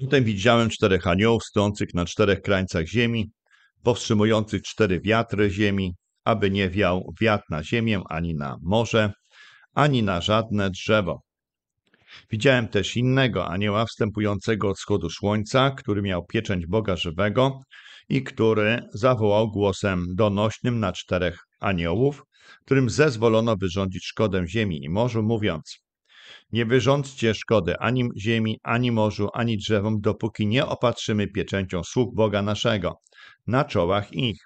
Potem widziałem czterech aniołów stojących na czterech krańcach ziemi, powstrzymujących cztery wiatry ziemi, aby nie wiał wiatr na ziemię, ani na morze, ani na żadne drzewo. Widziałem też innego anioła wstępującego od wschodu słońca, który miał pieczęć Boga żywego i który zawołał głosem donośnym na czterech aniołów, którym zezwolono wyrządzić szkodę ziemi i morzu, mówiąc: nie wyrządźcie szkody ani ziemi, ani morzu, ani drzewom, dopóki nie opatrzymy pieczęcią sług Boga naszego na czołach ich.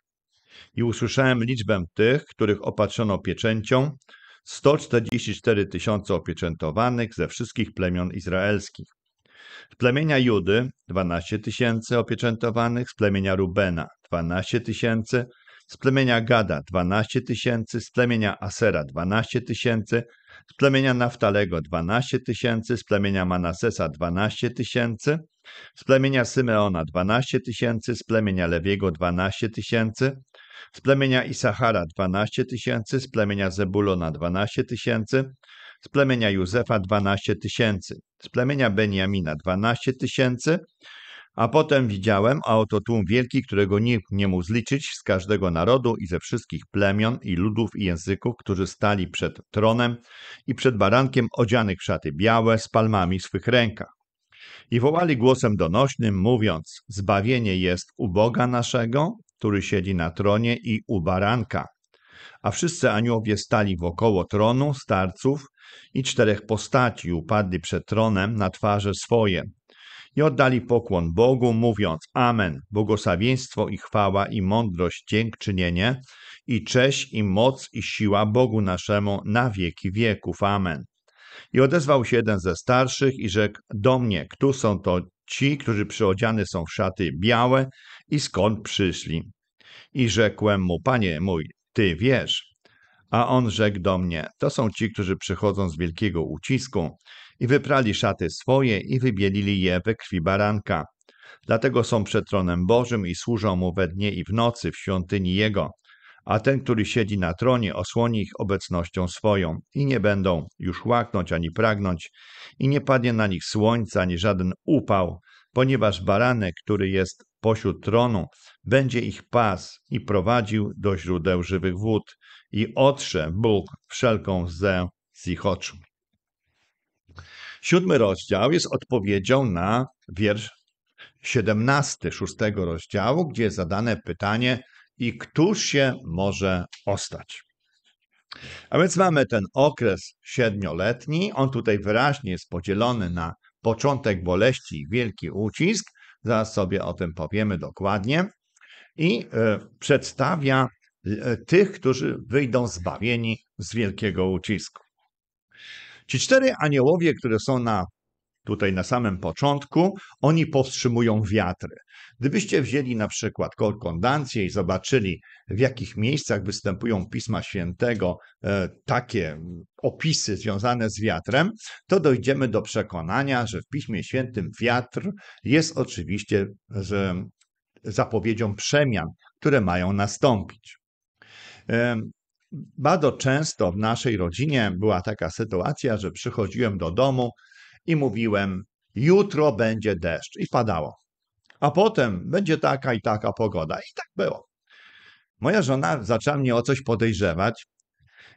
I usłyszałem liczbę tych, których opatrzono pieczęcią, 144 tysiące opieczętowanych ze wszystkich plemion izraelskich. Z plemienia Judy 12 tysięcy opieczętowanych, z plemienia Rubena 12 tysięcy, z plemienia Gada 12 tysięcy, z plemienia Asera 12 tysięcy, z plemienia Naftalego 12 tysięcy, z plemienia Manasesa 12 tysięcy, z plemienia Symeona 12 tysięcy, z plemienia Lewiego 12 tysięcy, z plemienia Isachara 12 tysięcy, z plemienia Zebulona 12 tysięcy, z plemienia Józefa 12 tysięcy, z plemienia Benjamina 12 tysięcy a potem widziałem, a oto tłum wielki, którego nikt nie mógł zliczyć, z każdego narodu i ze wszystkich plemion i ludów i języków, którzy stali przed tronem i przed barankiem odzianych w szaty białe, z palmami w swych rękach. I wołali głosem donośnym, mówiąc: Zbawienie jest u Boga naszego, który siedzi na tronie, i u baranka. A wszyscy aniołowie stali wokoło tronu, starców i czterech postaci upadli przed tronem na twarze swoje, i oddali pokłon Bogu, mówiąc Amen, błogosławieństwo i chwała i mądrość, dziękczynienie i cześć i moc i siła Bogu naszemu na wieki wieków. Amen. I odezwał się jeden ze starszych i rzekł do mnie, kto są to ci, którzy przyodziany są w szaty białe i skąd przyszli? I rzekłem mu, panie mój, ty wiesz. A on rzekł do mnie, to są ci, którzy przychodzą z wielkiego ucisku i wyprali szaty swoje i wybielili je we krwi baranka. Dlatego są przed tronem Bożym i służą mu we dnie i w nocy w świątyni jego. A ten, który siedzi na tronie, osłoni ich obecnością swoją i nie będą już łaknąć ani pragnąć i nie padnie na nich słońca ani żaden upał, ponieważ baranek, który jest pośród tronu, będzie ich pas i prowadził do źródeł żywych wód i otrze Bóg wszelką zę z ich oczu. Siódmy rozdział jest odpowiedzią na wiersz 17 szóstego rozdziału, gdzie jest zadane pytanie i któż się może ostać? A więc mamy ten okres siedmioletni. On tutaj wyraźnie jest podzielony na początek boleści i wielki ucisk. Zaraz sobie o tym powiemy dokładnie. I e, przedstawia e, tych, którzy wyjdą zbawieni z wielkiego ucisku. Ci cztery aniołowie, które są na tutaj na samym początku, oni powstrzymują wiatry. Gdybyście wzięli na przykład korkondancję i zobaczyli, w jakich miejscach występują Pisma Świętego e, takie opisy związane z wiatrem, to dojdziemy do przekonania, że w Piśmie Świętym wiatr jest oczywiście zapowiedzią przemian, które mają nastąpić. E, bardzo często w naszej rodzinie była taka sytuacja, że przychodziłem do domu i mówiłem: Jutro będzie deszcz, i padało. A potem będzie taka i taka pogoda. I tak było. Moja żona zaczęła mnie o coś podejrzewać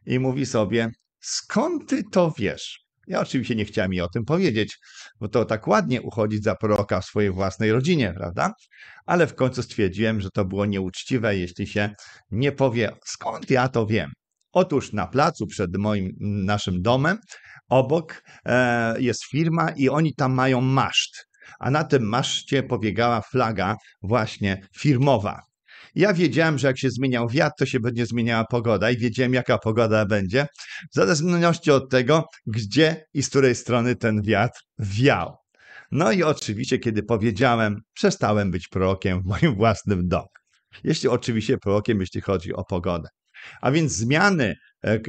i mówi sobie: Skąd ty to wiesz? Ja oczywiście nie chciałem jej o tym powiedzieć, bo to tak ładnie uchodzić za proroka w swojej własnej rodzinie, prawda? Ale w końcu stwierdziłem, że to było nieuczciwe, jeśli się nie powie, skąd ja to wiem. Otóż na placu przed moim naszym domem obok e, jest firma i oni tam mają maszt. A na tym maszcie pobiegała flaga właśnie firmowa. Ja wiedziałem, że jak się zmieniał wiatr, to się będzie zmieniała pogoda i wiedziałem, jaka pogoda będzie, w zależności od tego, gdzie i z której strony ten wiatr wiał. No i oczywiście, kiedy powiedziałem, przestałem być prorokiem w moim własnym domu. Jeśli oczywiście prorokiem, jeśli chodzi o pogodę. A więc zmiany, e, e,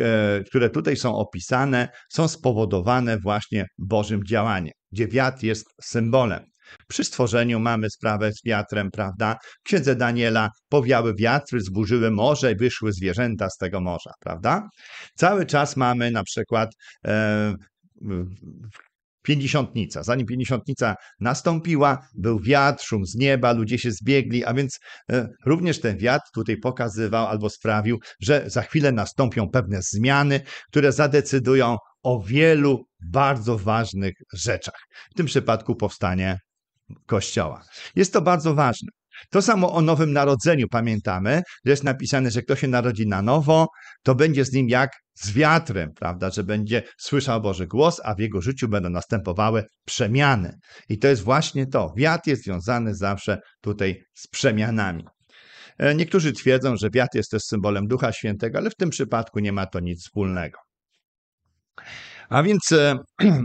które tutaj są opisane, są spowodowane właśnie Bożym działaniem, gdzie wiatr jest symbolem. Przy stworzeniu mamy sprawę z wiatrem, prawda? W księdze Daniela powiały wiatry, zburzyły morze i wyszły zwierzęta z tego morza, prawda? Cały czas mamy na przykład e, Pięćdziesiątnica. Zanim pięćdziesiątnica nastąpiła, był wiatr, szum z nieba, ludzie się zbiegli, a więc e, również ten wiatr tutaj pokazywał albo sprawił, że za chwilę nastąpią pewne zmiany, które zadecydują o wielu bardzo ważnych rzeczach. W tym przypadku powstanie Kościoła. Jest to bardzo ważne. To samo o Nowym Narodzeniu pamiętamy, że jest napisane, że kto się narodzi na nowo, to będzie z nim jak z wiatrem, prawda, że będzie słyszał Boży głos, a w jego życiu będą następowały przemiany. I to jest właśnie to. Wiatr jest związany zawsze tutaj z przemianami. E, niektórzy twierdzą, że wiatr jest też symbolem Ducha Świętego, ale w tym przypadku nie ma to nic wspólnego. A więc e,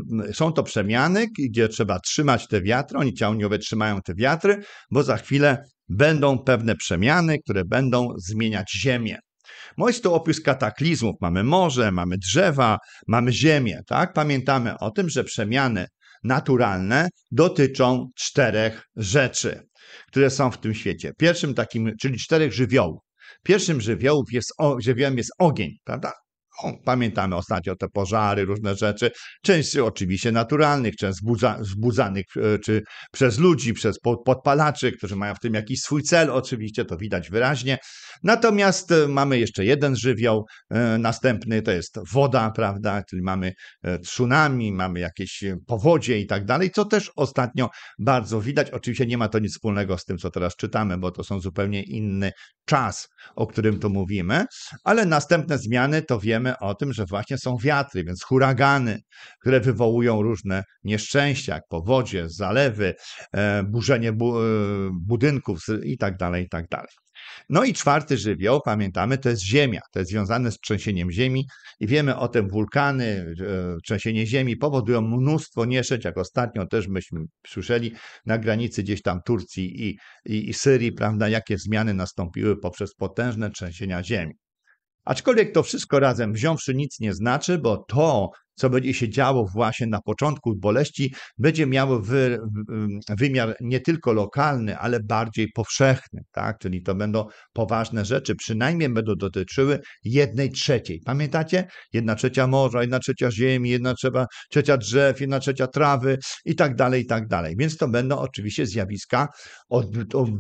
są to przemiany, gdzie trzeba trzymać te wiatry, oni ciągniowe trzymają te wiatry, bo za chwilę będą pewne przemiany, które będą zmieniać ziemię. No jest to opis kataklizmów. Mamy morze, mamy drzewa, mamy ziemię. Tak? Pamiętamy o tym, że przemiany naturalne dotyczą czterech rzeczy, które są w tym świecie. Pierwszym takim, czyli czterech żywiołów. Pierwszym żywiołów jest, żywiołem jest ogień, prawda? O, pamiętamy ostatnio te pożary, różne rzeczy, część oczywiście naturalnych, część wzbudza, wzbudzanych e, czy przez ludzi, przez podpalaczy, którzy mają w tym jakiś swój cel, oczywiście to widać wyraźnie. Natomiast e, mamy jeszcze jeden żywioł, e, następny to jest woda, prawda, czyli mamy tsunami, mamy jakieś powodzie i tak dalej, co też ostatnio bardzo widać. Oczywiście nie ma to nic wspólnego z tym, co teraz czytamy, bo to są zupełnie inny czas, o którym tu mówimy, ale następne zmiany to wiemy, wiemy o tym, że właśnie są wiatry, więc huragany, które wywołują różne nieszczęścia, jak powodzie, zalewy, e, burzenie e, budynków i tak dalej, i tak dalej. No i czwarty żywioł, pamiętamy, to jest ziemia. To jest związane z trzęsieniem ziemi i wiemy o tym, wulkany, e, trzęsienie ziemi powodują mnóstwo nieszczęść, jak ostatnio też myśmy słyszeli na granicy gdzieś tam Turcji i, i, i Syrii, prawda, jakie zmiany nastąpiły poprzez potężne trzęsienia ziemi. Aczkolwiek to wszystko razem wziąwszy nic nie znaczy, bo to, co będzie się działo właśnie na początku boleści, będzie miało wy, wymiar nie tylko lokalny, ale bardziej powszechny, tak? Czyli to będą poważne rzeczy, przynajmniej będą dotyczyły jednej trzeciej. Pamiętacie? Jedna trzecia morza, jedna trzecia ziemi, jedna trzecia, trzecia drzew, jedna trzecia trawy i tak dalej, i tak dalej. Więc to będą oczywiście zjawiska od, od, e,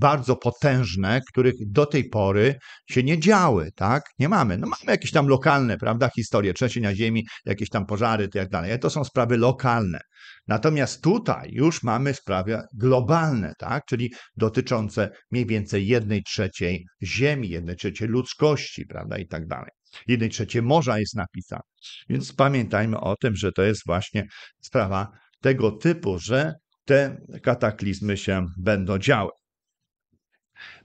bardzo potężne, których do tej pory się nie działy, tak? Nie mamy. No mamy jakieś tam lokalne, prawda, historie trzęsienia ziemi, jakieś tam pożary i tak dalej. To są sprawy lokalne. Natomiast tutaj już mamy sprawy globalne, tak? czyli dotyczące mniej więcej jednej trzeciej ziemi, jednej trzeciej ludzkości, prawda, i tak dalej. Jednej trzeciej morza jest napisane. Więc pamiętajmy o tym, że to jest właśnie sprawa tego typu, że te kataklizmy się będą działy.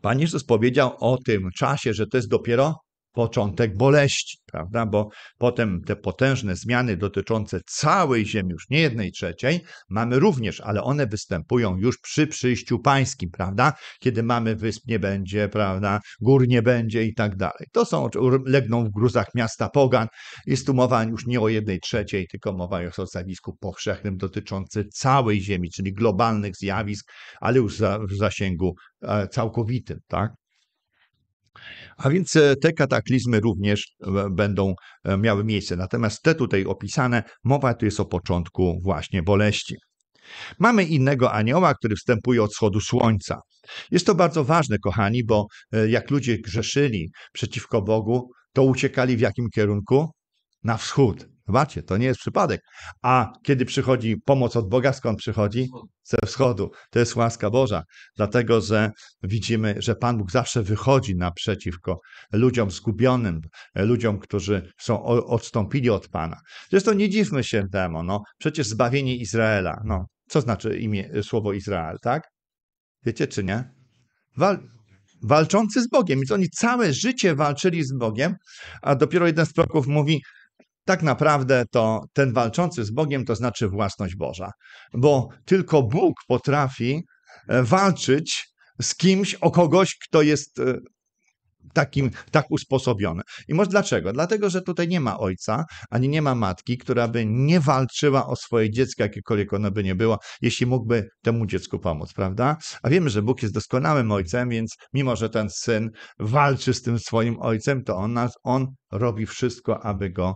Pan Jezus powiedział o tym czasie, że to jest dopiero początek boleści, prawda? Bo potem te potężne zmiany dotyczące całej Ziemi, już nie jednej trzeciej, mamy również, ale one występują już przy przyjściu pańskim, prawda? Kiedy mamy wysp nie będzie, prawda? Gór nie będzie i tak dalej. To są, legną w gruzach miasta pogan. Jest tu mowa już nie o jednej trzeciej, tylko mowa o zjawisku powszechnym dotyczące całej Ziemi, czyli globalnych zjawisk, ale już w zasięgu e, całkowitym, tak? A więc e, te kataklizmy również e, będą e, miały miejsce. Natomiast te tutaj opisane, mowa tu jest o początku właśnie boleści. Mamy innego anioła, który wstępuje od wschodu słońca. Jest to bardzo ważne, kochani, bo jak ludzie grzeszyli przeciwko Bogu, to uciekali w jakim kierunku? Na wschód. Zobaczcie, to nie jest przypadek. A kiedy przychodzi pomoc od Boga, skąd przychodzi? Ze wschodu. To jest łaska Boża, dlatego że widzimy, że Pan Bóg zawsze wychodzi naprzeciwko ludziom zgubionym, ludziom, którzy są odstąpili od Pana. Zresztą nie dziwmy się temu, no. Przecież zbawienie Izraela, no. Co znaczy imię, słowo Izrael, tak? Wiecie czy nie? Wal walczący z Bogiem. Więc oni całe życie walczyli z Bogiem, a dopiero jeden z proroków mówi, tak naprawdę to ten walczący z Bogiem to znaczy własność Boża, bo tylko Bóg potrafi e, walczyć z kimś o kogoś, kto jest e, takim, tak usposobione. I może dlaczego? Dlatego, że tutaj nie ma ojca, ani nie ma matki, która by nie walczyła o swoje dziecko, jakiekolwiek ono by nie było, jeśli mógłby temu dziecku pomóc, prawda? A wiemy, że Bóg jest doskonałym ojcem, więc mimo, że ten syn walczy z tym swoim ojcem, to on, nas, on robi wszystko, aby go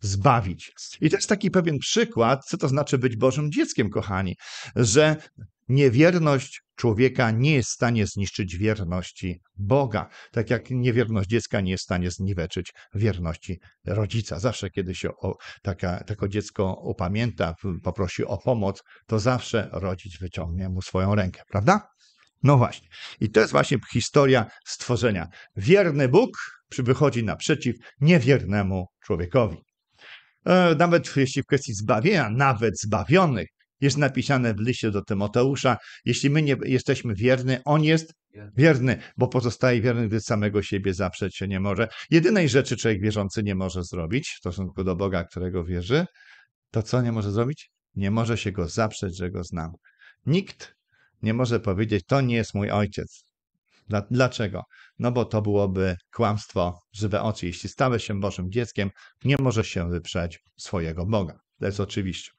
zbawić. I to jest taki pewien przykład, co to znaczy być Bożym dzieckiem, kochani, że Niewierność człowieka nie jest w stanie zniszczyć wierności Boga, tak jak niewierność dziecka nie jest w stanie zniweczyć wierności rodzica. Zawsze, kiedy się o, taka, takie dziecko upamięta, poprosi o pomoc, to zawsze rodzic wyciągnie mu swoją rękę, prawda? No właśnie. I to jest właśnie historia stworzenia. Wierny Bóg wychodzi naprzeciw niewiernemu człowiekowi. E, nawet jeśli w kwestii zbawienia, nawet zbawionych, jest napisane w liście do Tymoteusza. Jeśli my nie jesteśmy wierni, on jest wierny, bo pozostaje wierny, gdy samego siebie zaprzeć się nie może. Jedynej rzeczy człowiek wierzący nie może zrobić w stosunku do Boga, którego wierzy, to co nie może zrobić? Nie może się go zaprzeć, że go znam. Nikt nie może powiedzieć, to nie jest mój ojciec. Dlaczego? No bo to byłoby kłamstwo żywe oczy. Jeśli stałeś się Bożym dzieckiem, nie możesz się wyprzeć swojego Boga. To jest oczywiście.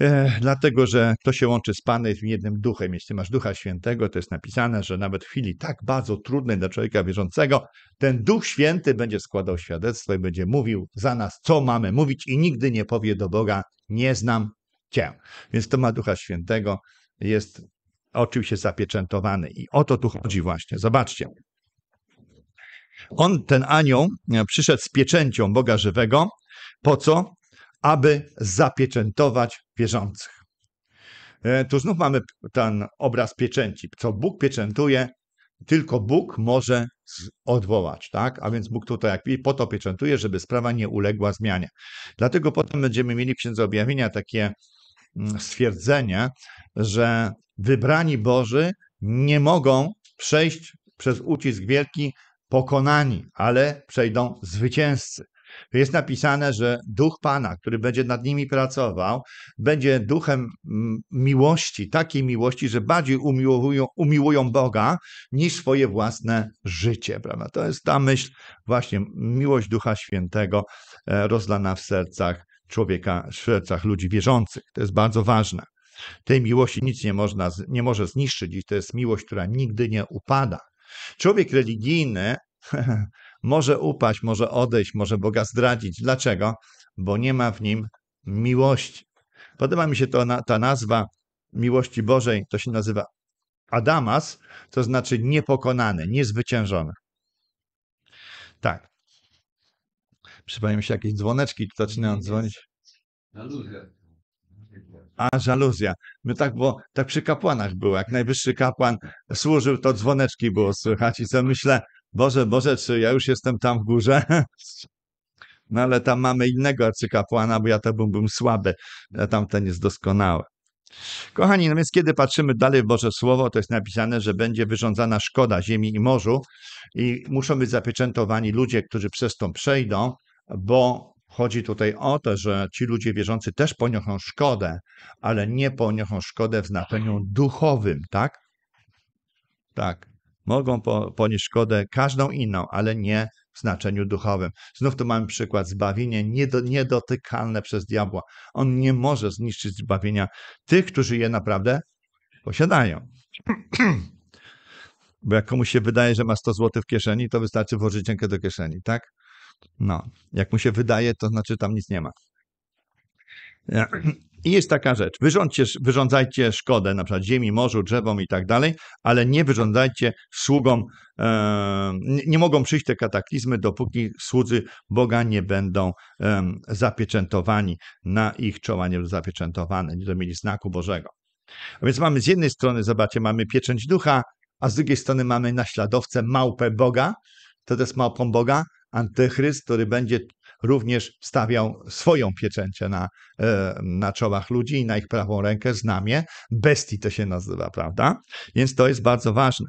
E, dlatego, że to się łączy z Panem jest jednym duchem. Jeśli masz ducha świętego, to jest napisane, że nawet w chwili tak bardzo trudnej dla człowieka wierzącego, ten duch święty będzie składał świadectwo i będzie mówił za nas, co mamy mówić, i nigdy nie powie do Boga: Nie znam cię. Więc to ma ducha świętego, jest oczywiście zapieczętowany. I o to tu chodzi właśnie. Zobaczcie. On, ten anioł, e, przyszedł z pieczęcią Boga żywego. Po co? aby zapieczętować wierzących. E, tu znów mamy ten obraz pieczęci. Co Bóg pieczętuje, tylko Bóg może odwołać, tak? A więc Bóg tutaj jak i po to pieczętuje, żeby sprawa nie uległa zmianie. Dlatego potem będziemy mieli w Księdze Objawienia takie mm, stwierdzenie, że wybrani Boży nie mogą przejść przez ucisk wielki pokonani, ale przejdą zwycięzcy. Jest napisane, że duch Pana, który będzie nad nimi pracował, będzie duchem mm, miłości, takiej miłości, że bardziej umiłują, umiłują Boga niż swoje własne życie. Prawda? To jest ta myśl, właśnie miłość Ducha Świętego e, rozlana w sercach człowieka, w sercach ludzi wierzących. To jest bardzo ważne. Tej miłości nic nie, można, nie może zniszczyć i to jest miłość, która nigdy nie upada. Człowiek religijny może upaść, może odejść, może Boga zdradzić. Dlaczego? Bo nie ma w nim miłości. Podoba mi się to, ta nazwa miłości Bożej, to się nazywa Adamas, to znaczy niepokonany, niezwyciężony. Tak. Przypomniałem się jakieś dzwoneczki, tu zaczynają dzwonić. Żaluzja. A, żaluzja. No tak, bo tak przy kapłanach było. Jak najwyższy kapłan służył, to dzwoneczki było słychać. I co myślę, Boże, Boże, czy ja już jestem tam w górze? No ale tam mamy innego arcykapłana, bo ja to byłbym słaby, a tamten jest doskonały. Kochani, no więc kiedy patrzymy dalej w Boże Słowo, to jest napisane, że będzie wyrządzana szkoda ziemi i morzu i muszą być zapieczętowani ludzie, którzy przez to przejdą, bo chodzi tutaj o to, że ci ludzie wierzący też poniosą szkodę, ale nie poniosą szkodę w znaczeniu duchowym, tak? Tak. Mogą po, ponieść szkodę każdą inną, ale nie w znaczeniu duchowym. Znów tu mamy przykład zbawienie niedo, niedotykalne przez diabła. On nie może zniszczyć zbawienia tych, którzy je naprawdę posiadają. Bo jak komuś się wydaje, że ma 100 zł w kieszeni, to wystarczy włożyć rękę do kieszeni, tak? No, jak mu się wydaje, to znaczy tam nic nie ma. I jest taka rzecz, wyrządźcie, wyrządzajcie szkodę na przykład ziemi, morzu, drzewom i tak dalej, ale nie wyrządzajcie sługom, e, nie mogą przyjść te kataklizmy, dopóki słudzy Boga nie będą e, zapieczętowani, na ich czoła nie będą zapieczętowane, nie będą mieli znaku Bożego. A więc mamy z jednej strony, zobaczcie, mamy pieczęć ducha, a z drugiej strony mamy naśladowcę małpę Boga, to jest małpą Boga, antychryst, który będzie również stawiał swoją pieczęcię na, e, na czołach ludzi i na ich prawą rękę znamię. Bestii to się nazywa, prawda? Więc to jest bardzo ważne.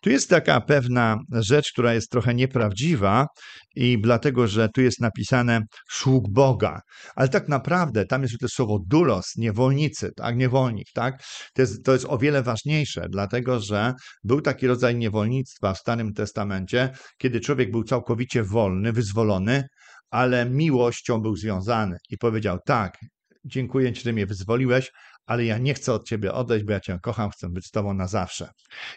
Tu jest taka pewna rzecz, która jest trochę nieprawdziwa, i dlatego, że tu jest napisane sług Boga, ale tak naprawdę tam jest też słowo dulos, niewolnicy, tak, niewolnik, tak. To jest, to jest o wiele ważniejsze, dlatego, że był taki rodzaj niewolnictwa w Starym Testamencie, kiedy człowiek był całkowicie wolny, wyzwolony, ale miłością był związany i powiedział: Tak, dziękuję Ci, że mnie wyzwoliłeś, ale ja nie chcę od Ciebie odejść, bo ja Cię kocham, chcę być z Tobą na zawsze.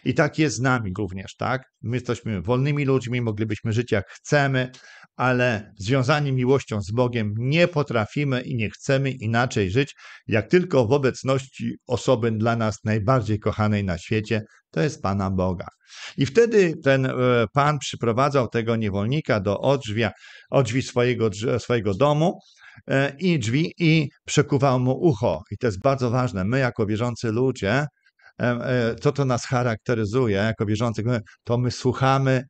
I tak jest z nami również, tak? My jesteśmy wolnymi ludźmi, moglibyśmy żyć jak chcemy, ale związani miłością z Bogiem nie potrafimy i nie chcemy inaczej żyć, jak tylko w obecności osoby dla nas najbardziej kochanej na świecie, to jest Pana Boga. I wtedy ten e, Pan przyprowadzał tego niewolnika do odrzwia, odrzwi swojego, swojego domu, e, i drzwi i przekuwał mu ucho. I to jest bardzo ważne. My, jako wierzący ludzie, co e, to nas charakteryzuje, jako wierzących, to my słuchamy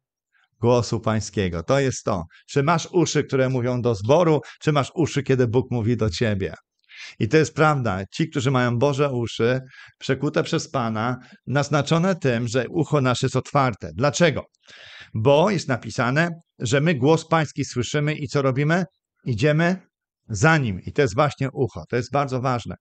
głosu Pańskiego. To jest to. Czy masz uszy, które mówią do zboru, czy masz uszy, kiedy Bóg mówi do ciebie? I to jest prawda. Ci, którzy mają Boże uszy, przekute przez Pana, naznaczone tym, że ucho nasze jest otwarte. Dlaczego? Bo jest napisane, że my głos Pański słyszymy i co robimy? Idziemy za nim. I to jest właśnie ucho. To jest bardzo ważne.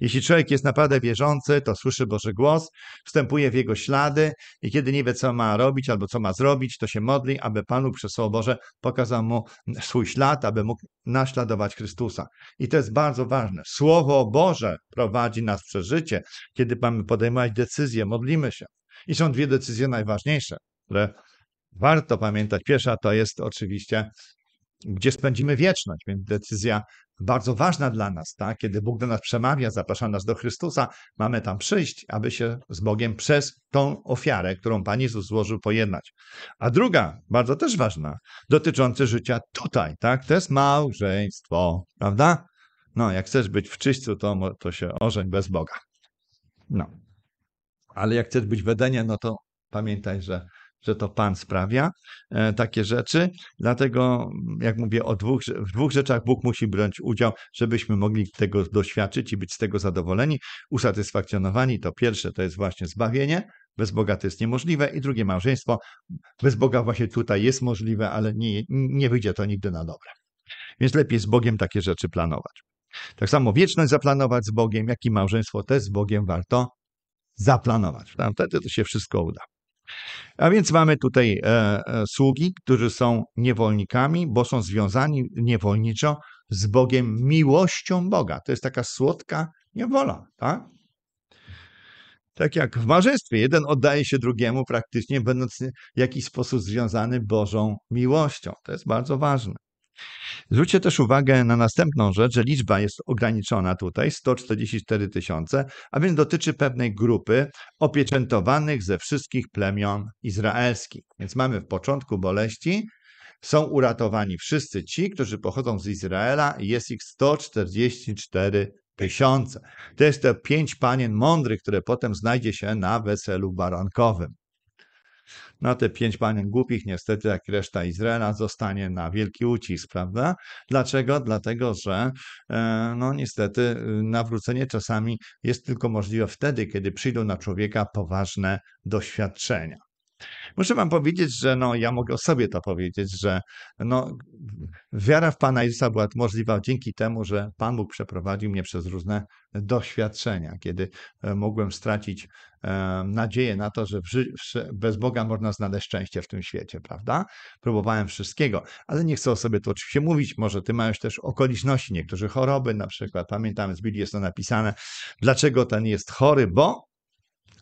Jeśli człowiek jest naprawdę wierzący, to słyszy Boży głos, wstępuje w jego ślady i kiedy nie wie, co ma robić albo co ma zrobić, to się modli, aby Panu przez Słowo Boże pokazał mu swój ślad, aby mógł naśladować Chrystusa. I to jest bardzo ważne. Słowo Boże prowadzi nas przez życie, kiedy mamy podejmować decyzje, modlimy się. I są dwie decyzje najważniejsze, które warto pamiętać. Pierwsza to jest oczywiście gdzie spędzimy wieczność, więc decyzja bardzo ważna dla nas, tak? kiedy Bóg do nas przemawia, zaprasza nas do Chrystusa, mamy tam przyjść, aby się z Bogiem przez tą ofiarę, którą Pan Jezus złożył, pojednać. A druga, bardzo też ważna, dotycząca życia tutaj, tak? to jest małżeństwo, prawda? No, jak chcesz być w czyściu, to, to się ożeń bez Boga. No. Ale jak chcesz być w Edenie, no to pamiętaj, że że to Pan sprawia e, takie rzeczy. Dlatego, jak mówię, o dwóch, w dwóch rzeczach Bóg musi brać udział, żebyśmy mogli tego doświadczyć i być z tego zadowoleni, usatysfakcjonowani. To pierwsze to jest właśnie zbawienie. Bez Boga to jest niemożliwe. I drugie, małżeństwo. Bez Boga właśnie tutaj jest możliwe, ale nie, nie wyjdzie to nigdy na dobre. Więc lepiej z Bogiem takie rzeczy planować. Tak samo wieczność zaplanować z Bogiem, jak i małżeństwo też z Bogiem warto zaplanować. Wtedy to się wszystko uda. A więc mamy tutaj e, e, sługi, którzy są niewolnikami, bo są związani niewolniczo z Bogiem, miłością Boga. To jest taka słodka niewola, tak? Tak jak w małżeństwie, jeden oddaje się drugiemu praktycznie, będąc w jakiś sposób związany Bożą miłością. To jest bardzo ważne. Zwróćcie też uwagę na następną rzecz, że liczba jest ograniczona tutaj, 144 tysiące, a więc dotyczy pewnej grupy opieczętowanych ze wszystkich plemion izraelskich. Więc mamy w początku boleści, są uratowani wszyscy ci, którzy pochodzą z Izraela i jest ich 144 tysiące. To jest te pięć panien mądrych, które potem znajdzie się na weselu barankowym na no, te pięć panien głupich, niestety, jak reszta Izraela, zostanie na wielki ucisk, prawda? Dlaczego? Dlatego, że e, no niestety y, nawrócenie czasami jest tylko możliwe wtedy, kiedy przyjdą na człowieka poważne doświadczenia. Muszę wam powiedzieć, że no, ja mogę o sobie to powiedzieć, że no, wiara w Pana Jezusa była możliwa dzięki temu, że Pan Bóg przeprowadził mnie przez różne doświadczenia, kiedy e, mogłem stracić e, nadzieję na to, że bez Boga można znaleźć szczęście w tym świecie, prawda? Próbowałem wszystkiego, ale nie chcę o sobie tu oczywiście mówić. Może ty masz też okoliczności, niektórzy choroby na przykład. Pamiętam, z Biblii jest to napisane, dlaczego ten jest chory, bo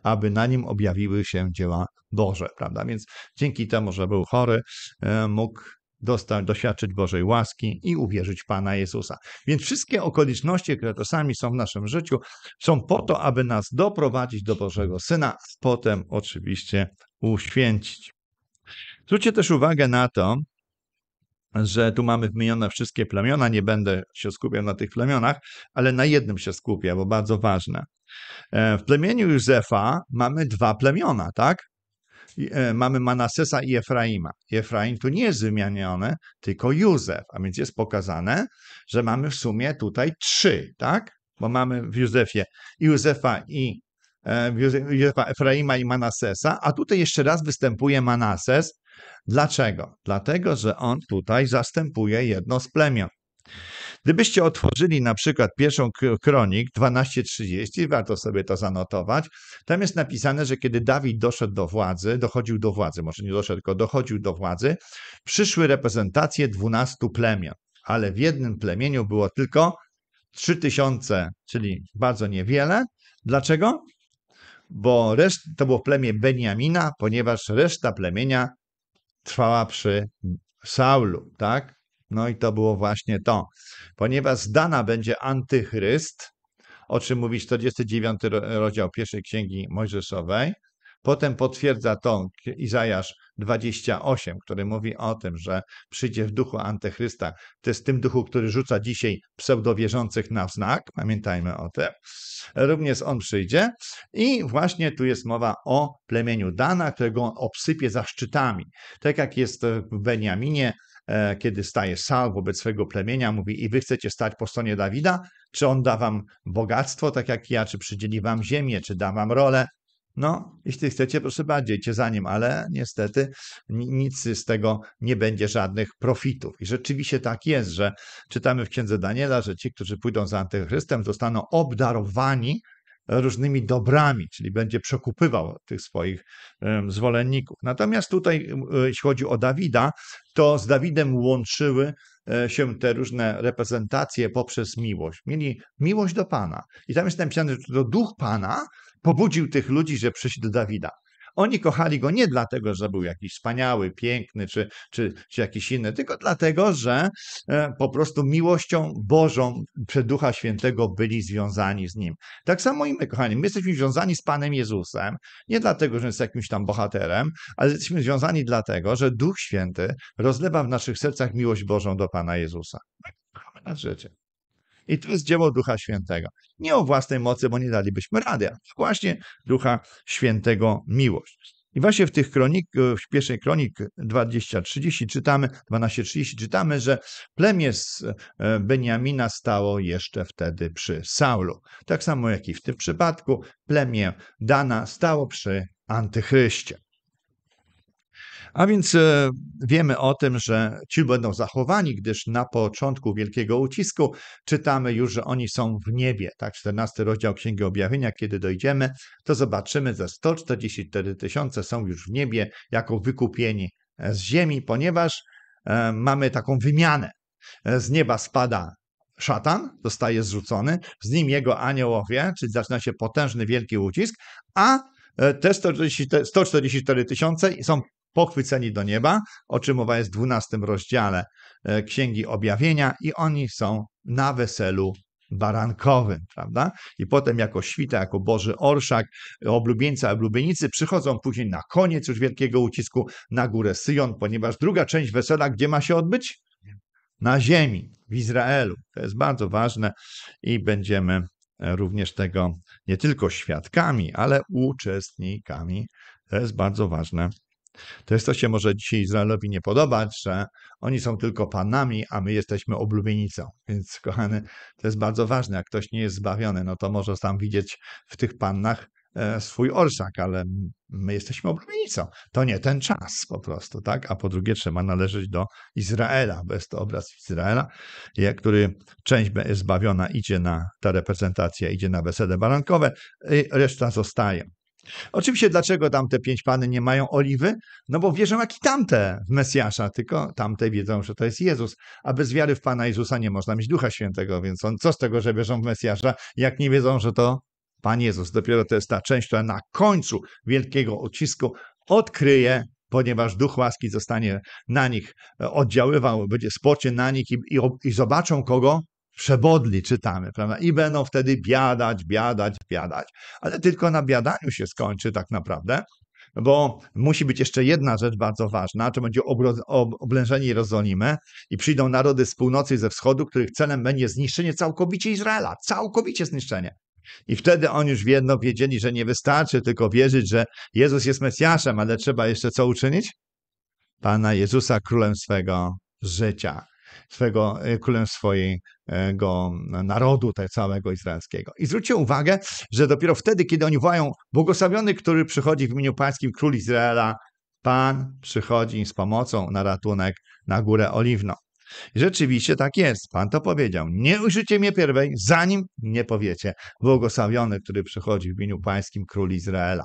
aby na nim objawiły się dzieła Boże, prawda? Więc dzięki temu, że był chory, e, mógł dostać, doświadczyć Bożej łaski i uwierzyć Pana Jezusa. Więc wszystkie okoliczności, które czasami są w naszym życiu, są po to, aby nas doprowadzić do Bożego Syna, a potem oczywiście uświęcić. Zwróćcie też uwagę na to, że tu mamy wymienione wszystkie plemiona, nie będę się skupiał na tych plemionach, ale na jednym się skupię, bo bardzo ważne. E, w plemieniu Józefa mamy dwa plemiona, tak? E, mamy Manasesa i Efraima. Efraim tu nie jest wymieniony, tylko Józef, a więc jest pokazane, że mamy w sumie tutaj trzy, tak? Bo mamy w Józefie i Józefa i e, Józefa, Efraima i Manasesa, a tutaj jeszcze raz występuje Manases, Dlaczego? Dlatego, że on tutaj zastępuje jedno z plemion. Gdybyście otworzyli na przykład pierwszą kronik 12:30, warto sobie to zanotować, tam jest napisane, że kiedy Dawid doszedł do władzy, dochodził do władzy, może nie doszedł, tylko dochodził do władzy, przyszły reprezentacje 12 plemion, ale w jednym plemieniu było tylko 3000, czyli bardzo niewiele. Dlaczego? Bo reszt, to było plemię Beniamina, ponieważ reszta plemienia trwała przy Saulu, tak? No i to było właśnie to. Ponieważ zdana będzie antychryst, o czym mówi 49 rozdział pierwszej księgi Mojżeszowej, potem potwierdza to Izajasz 28, który mówi o tym, że przyjdzie w duchu antychrysta. To jest tym duchu, który rzuca dzisiaj pseudowierzących na znak. Pamiętajmy o tym. Również on przyjdzie. I właśnie tu jest mowa o plemieniu Dana, którego on obsypie zaszczytami. Tak jak jest w Beniaminie, e, kiedy staje Sal wobec swojego plemienia, mówi i wy chcecie stać po stronie Dawida, czy on da wam bogactwo, tak jak ja, czy przydzieli wam ziemię, czy da wam rolę, no, jeśli chcecie, proszę bardziej, cię za nim, ale niestety nic z tego nie będzie żadnych profitów. I rzeczywiście tak jest, że czytamy w księdze Daniela, że ci, którzy pójdą za antychrystem, zostaną obdarowani różnymi dobrami, czyli będzie przekupywał tych swoich zwolenników. Natomiast tutaj, e, jeśli chodzi o Dawida, to z Dawidem łączyły e, się te różne reprezentacje poprzez miłość. Mieli miłość do Pana. I tam jest napisane, że to duch Pana pobudził tych ludzi, że przyszli do Dawida. Oni kochali go nie dlatego, że był jakiś wspaniały, piękny czy, czy, czy jakiś inny, tylko dlatego, że e, po prostu miłością Bożą przez Ducha Świętego byli związani z nim. Tak samo i my, kochani, my jesteśmy związani z Panem Jezusem, nie dlatego, że jest jakimś tam bohaterem, ale jesteśmy związani dlatego, że Duch Święty rozlewa w naszych sercach miłość Bożą do Pana Jezusa. Kochamy tak, nas życie. I to jest dzieło Ducha Świętego. Nie o własnej mocy, bo nie dalibyśmy rady, ale właśnie Ducha Świętego miłość. I właśnie w tych kronik, e, w pierwszej kronik 20-30 czytamy, 12-30 czytamy, że plemię z e, Beniamina stało jeszcze wtedy przy Saulu. Tak samo jak i w tym przypadku plemię Dana stało przy Antychryście. A więc e, wiemy o tym, że ci będą zachowani, gdyż na początku wielkiego ucisku czytamy już, że oni są w niebie. Tak, 14 rozdział Księgi Objawienia, kiedy dojdziemy, to zobaczymy, że 144 tysiące są już w niebie jako wykupieni z ziemi, ponieważ e, mamy taką wymianę. Z nieba spada szatan, zostaje zrzucony, z nim jego aniołowie, czyli zaczyna się potężny wielki ucisk, a e, te 144 tysiące są pochwyceni do nieba, o czym mowa jest w 12 rozdziale e, Księgi Objawienia i oni są na weselu barankowym, prawda? I potem jako świta, jako Boży Orszak, oblubieńca, oblubienicy przychodzą później na koniec już wielkiego ucisku na górę Syjon, ponieważ druga część wesela gdzie ma się odbyć? Na ziemi, w Izraelu. To jest bardzo ważne i będziemy e, również tego nie tylko świadkami, ale uczestnikami. To jest bardzo ważne to jest to, co się może dzisiaj Izraelowi nie podobać, że oni są tylko panami, a my jesteśmy oblubienicą. Więc, kochany, to jest bardzo ważne. Jak ktoś nie jest zbawiony, no to może tam widzieć w tych pannach e, swój orszak, ale my jesteśmy oblubienicą. To nie ten czas po prostu, tak? A po drugie trzeba należeć do Izraela, bo jest to obraz Izraela, który część zbawiona idzie na ta reprezentacja, idzie na wesele barankowe, reszta zostaje. Oczywiście dlaczego tamte pięć pany nie mają oliwy? No bo wierzą jak i tamte w Mesjasza, tylko tamte wiedzą, że to jest Jezus. A bez wiary w Pana Jezusa nie można mieć Ducha Świętego, więc on, co z tego, że wierzą w Mesjasza, jak nie wiedzą, że to Pan Jezus. Dopiero to jest ta część, która na końcu wielkiego odcisku odkryje, ponieważ Duch łaski zostanie na nich oddziaływał, będzie spocie na nich i, i, i zobaczą kogo? przebodli, czytamy, prawda? I będą wtedy biadać, biadać, biadać. Ale tylko na biadaniu się skończy tak naprawdę, bo musi być jeszcze jedna rzecz bardzo ważna, to będzie oblężenie Jerozolimy i przyjdą narody z północy i ze wschodu, których celem będzie zniszczenie całkowicie Izraela, całkowicie zniszczenie. I wtedy oni już jedno wiedzieli, że nie wystarczy tylko wierzyć, że Jezus jest Mesjaszem, ale trzeba jeszcze co uczynić? Pana Jezusa królem swego życia swego, e, królem swojego e, narodu, te całego izraelskiego. I zwróćcie uwagę, że dopiero wtedy, kiedy oni wołają błogosławiony, który przychodzi w imieniu pańskim, król Izraela, Pan przychodzi z pomocą na ratunek na górę Oliwną. I rzeczywiście tak jest. Pan to powiedział. Nie ujrzycie mnie pierwej, zanim nie powiecie. Błogosławiony, który przychodzi w imieniu pańskim, król Izraela.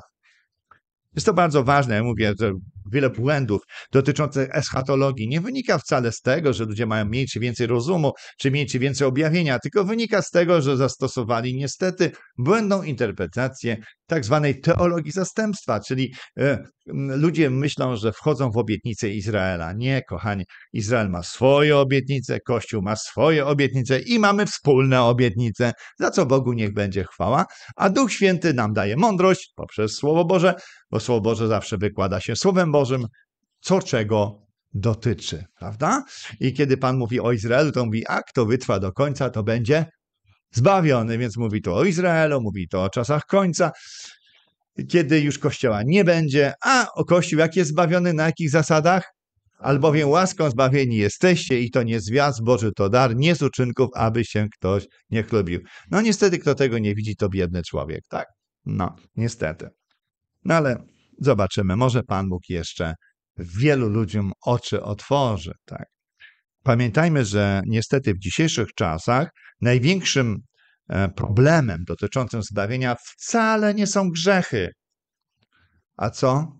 Jest to bardzo ważne. Ja mówię, że wiele błędów dotyczących eschatologii nie wynika wcale z tego, że ludzie mają mniej czy więcej rozumu, czy mniej czy więcej objawienia, tylko wynika z tego, że zastosowali niestety błędną interpretację tak zwanej teologii zastępstwa, czyli y, ludzie myślą, że wchodzą w obietnice Izraela. Nie, kochani, Izrael ma swoje obietnice, Kościół ma swoje obietnice i mamy wspólne obietnice, za co Bogu niech będzie chwała, a Duch Święty nam daje mądrość poprzez Słowo Boże, bo Słowo Boże zawsze wykłada się Słowem Bożym, co czego dotyczy, prawda? I kiedy Pan mówi o Izraelu, to mówi, a kto wytrwa do końca, to będzie zbawiony, więc mówi to o Izraelu, mówi to o czasach końca, kiedy już Kościoła nie będzie, a o Kościół jak jest zbawiony, na jakich zasadach? Albowiem łaską zbawieni jesteście i to nie zwiast Boży, to dar, nie z uczynków, aby się ktoś nie chlubił. No niestety, kto tego nie widzi, to biedny człowiek, tak? No, niestety. No ale Zobaczymy, może Pan Bóg jeszcze wielu ludziom oczy otworzy. Tak? Pamiętajmy, że niestety w dzisiejszych czasach największym e, problemem dotyczącym zbawienia wcale nie są grzechy. A co?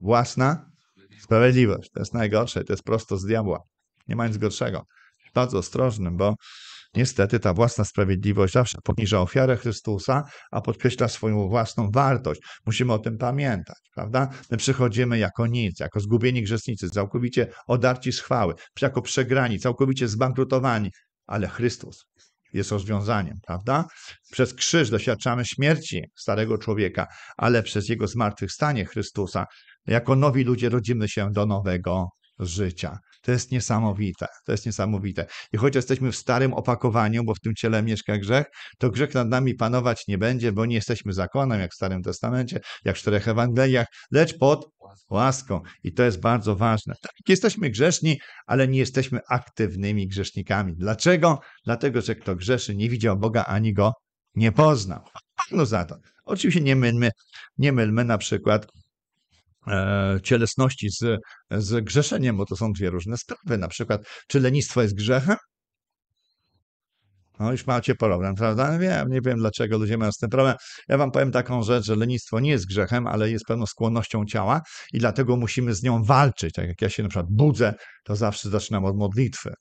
Własna sprawiedliwość. To jest najgorsze, to jest prosto z diabła. Nie ma nic gorszego. Bardzo ostrożnym, bo Niestety ta własna sprawiedliwość zawsze poniża ofiarę Chrystusa, a podkreśla swoją własną wartość. Musimy o tym pamiętać, prawda? My przychodzimy jako nic, jako zgubieni grzesnicy, całkowicie odarci z chwały, jako przegrani, całkowicie zbankrutowani, ale Chrystus jest rozwiązaniem, prawda? Przez krzyż doświadczamy śmierci starego człowieka, ale przez jego zmartwychwstanie Chrystusa, jako nowi ludzie rodzimy się do nowego życia. To jest niesamowite, to jest niesamowite. I choć jesteśmy w starym opakowaniu, bo w tym ciele mieszka grzech, to grzech nad nami panować nie będzie, bo nie jesteśmy zakonem, jak w Starym Testamencie, jak w czterech Ewangeliach, lecz pod łaską. I to jest bardzo ważne. Tak, jesteśmy grzeszni, ale nie jesteśmy aktywnymi grzesznikami. Dlaczego? Dlatego, że kto grzeszy, nie widział Boga ani go nie poznał. No za to. Oczywiście nie mylmy, nie mylmy na przykład E, cielesności z, z grzeszeniem, bo to są dwie różne sprawy. Na przykład, czy lenistwo jest grzechem? No już macie problem, prawda? No, wiem, nie wiem dlaczego ludzie mają z tym problem. Ja wam powiem taką rzecz, że lenistwo nie jest grzechem, ale jest pewną skłonnością ciała i dlatego musimy z nią walczyć. Tak jak ja się na przykład budzę, to zawsze zaczynam od modlitwy.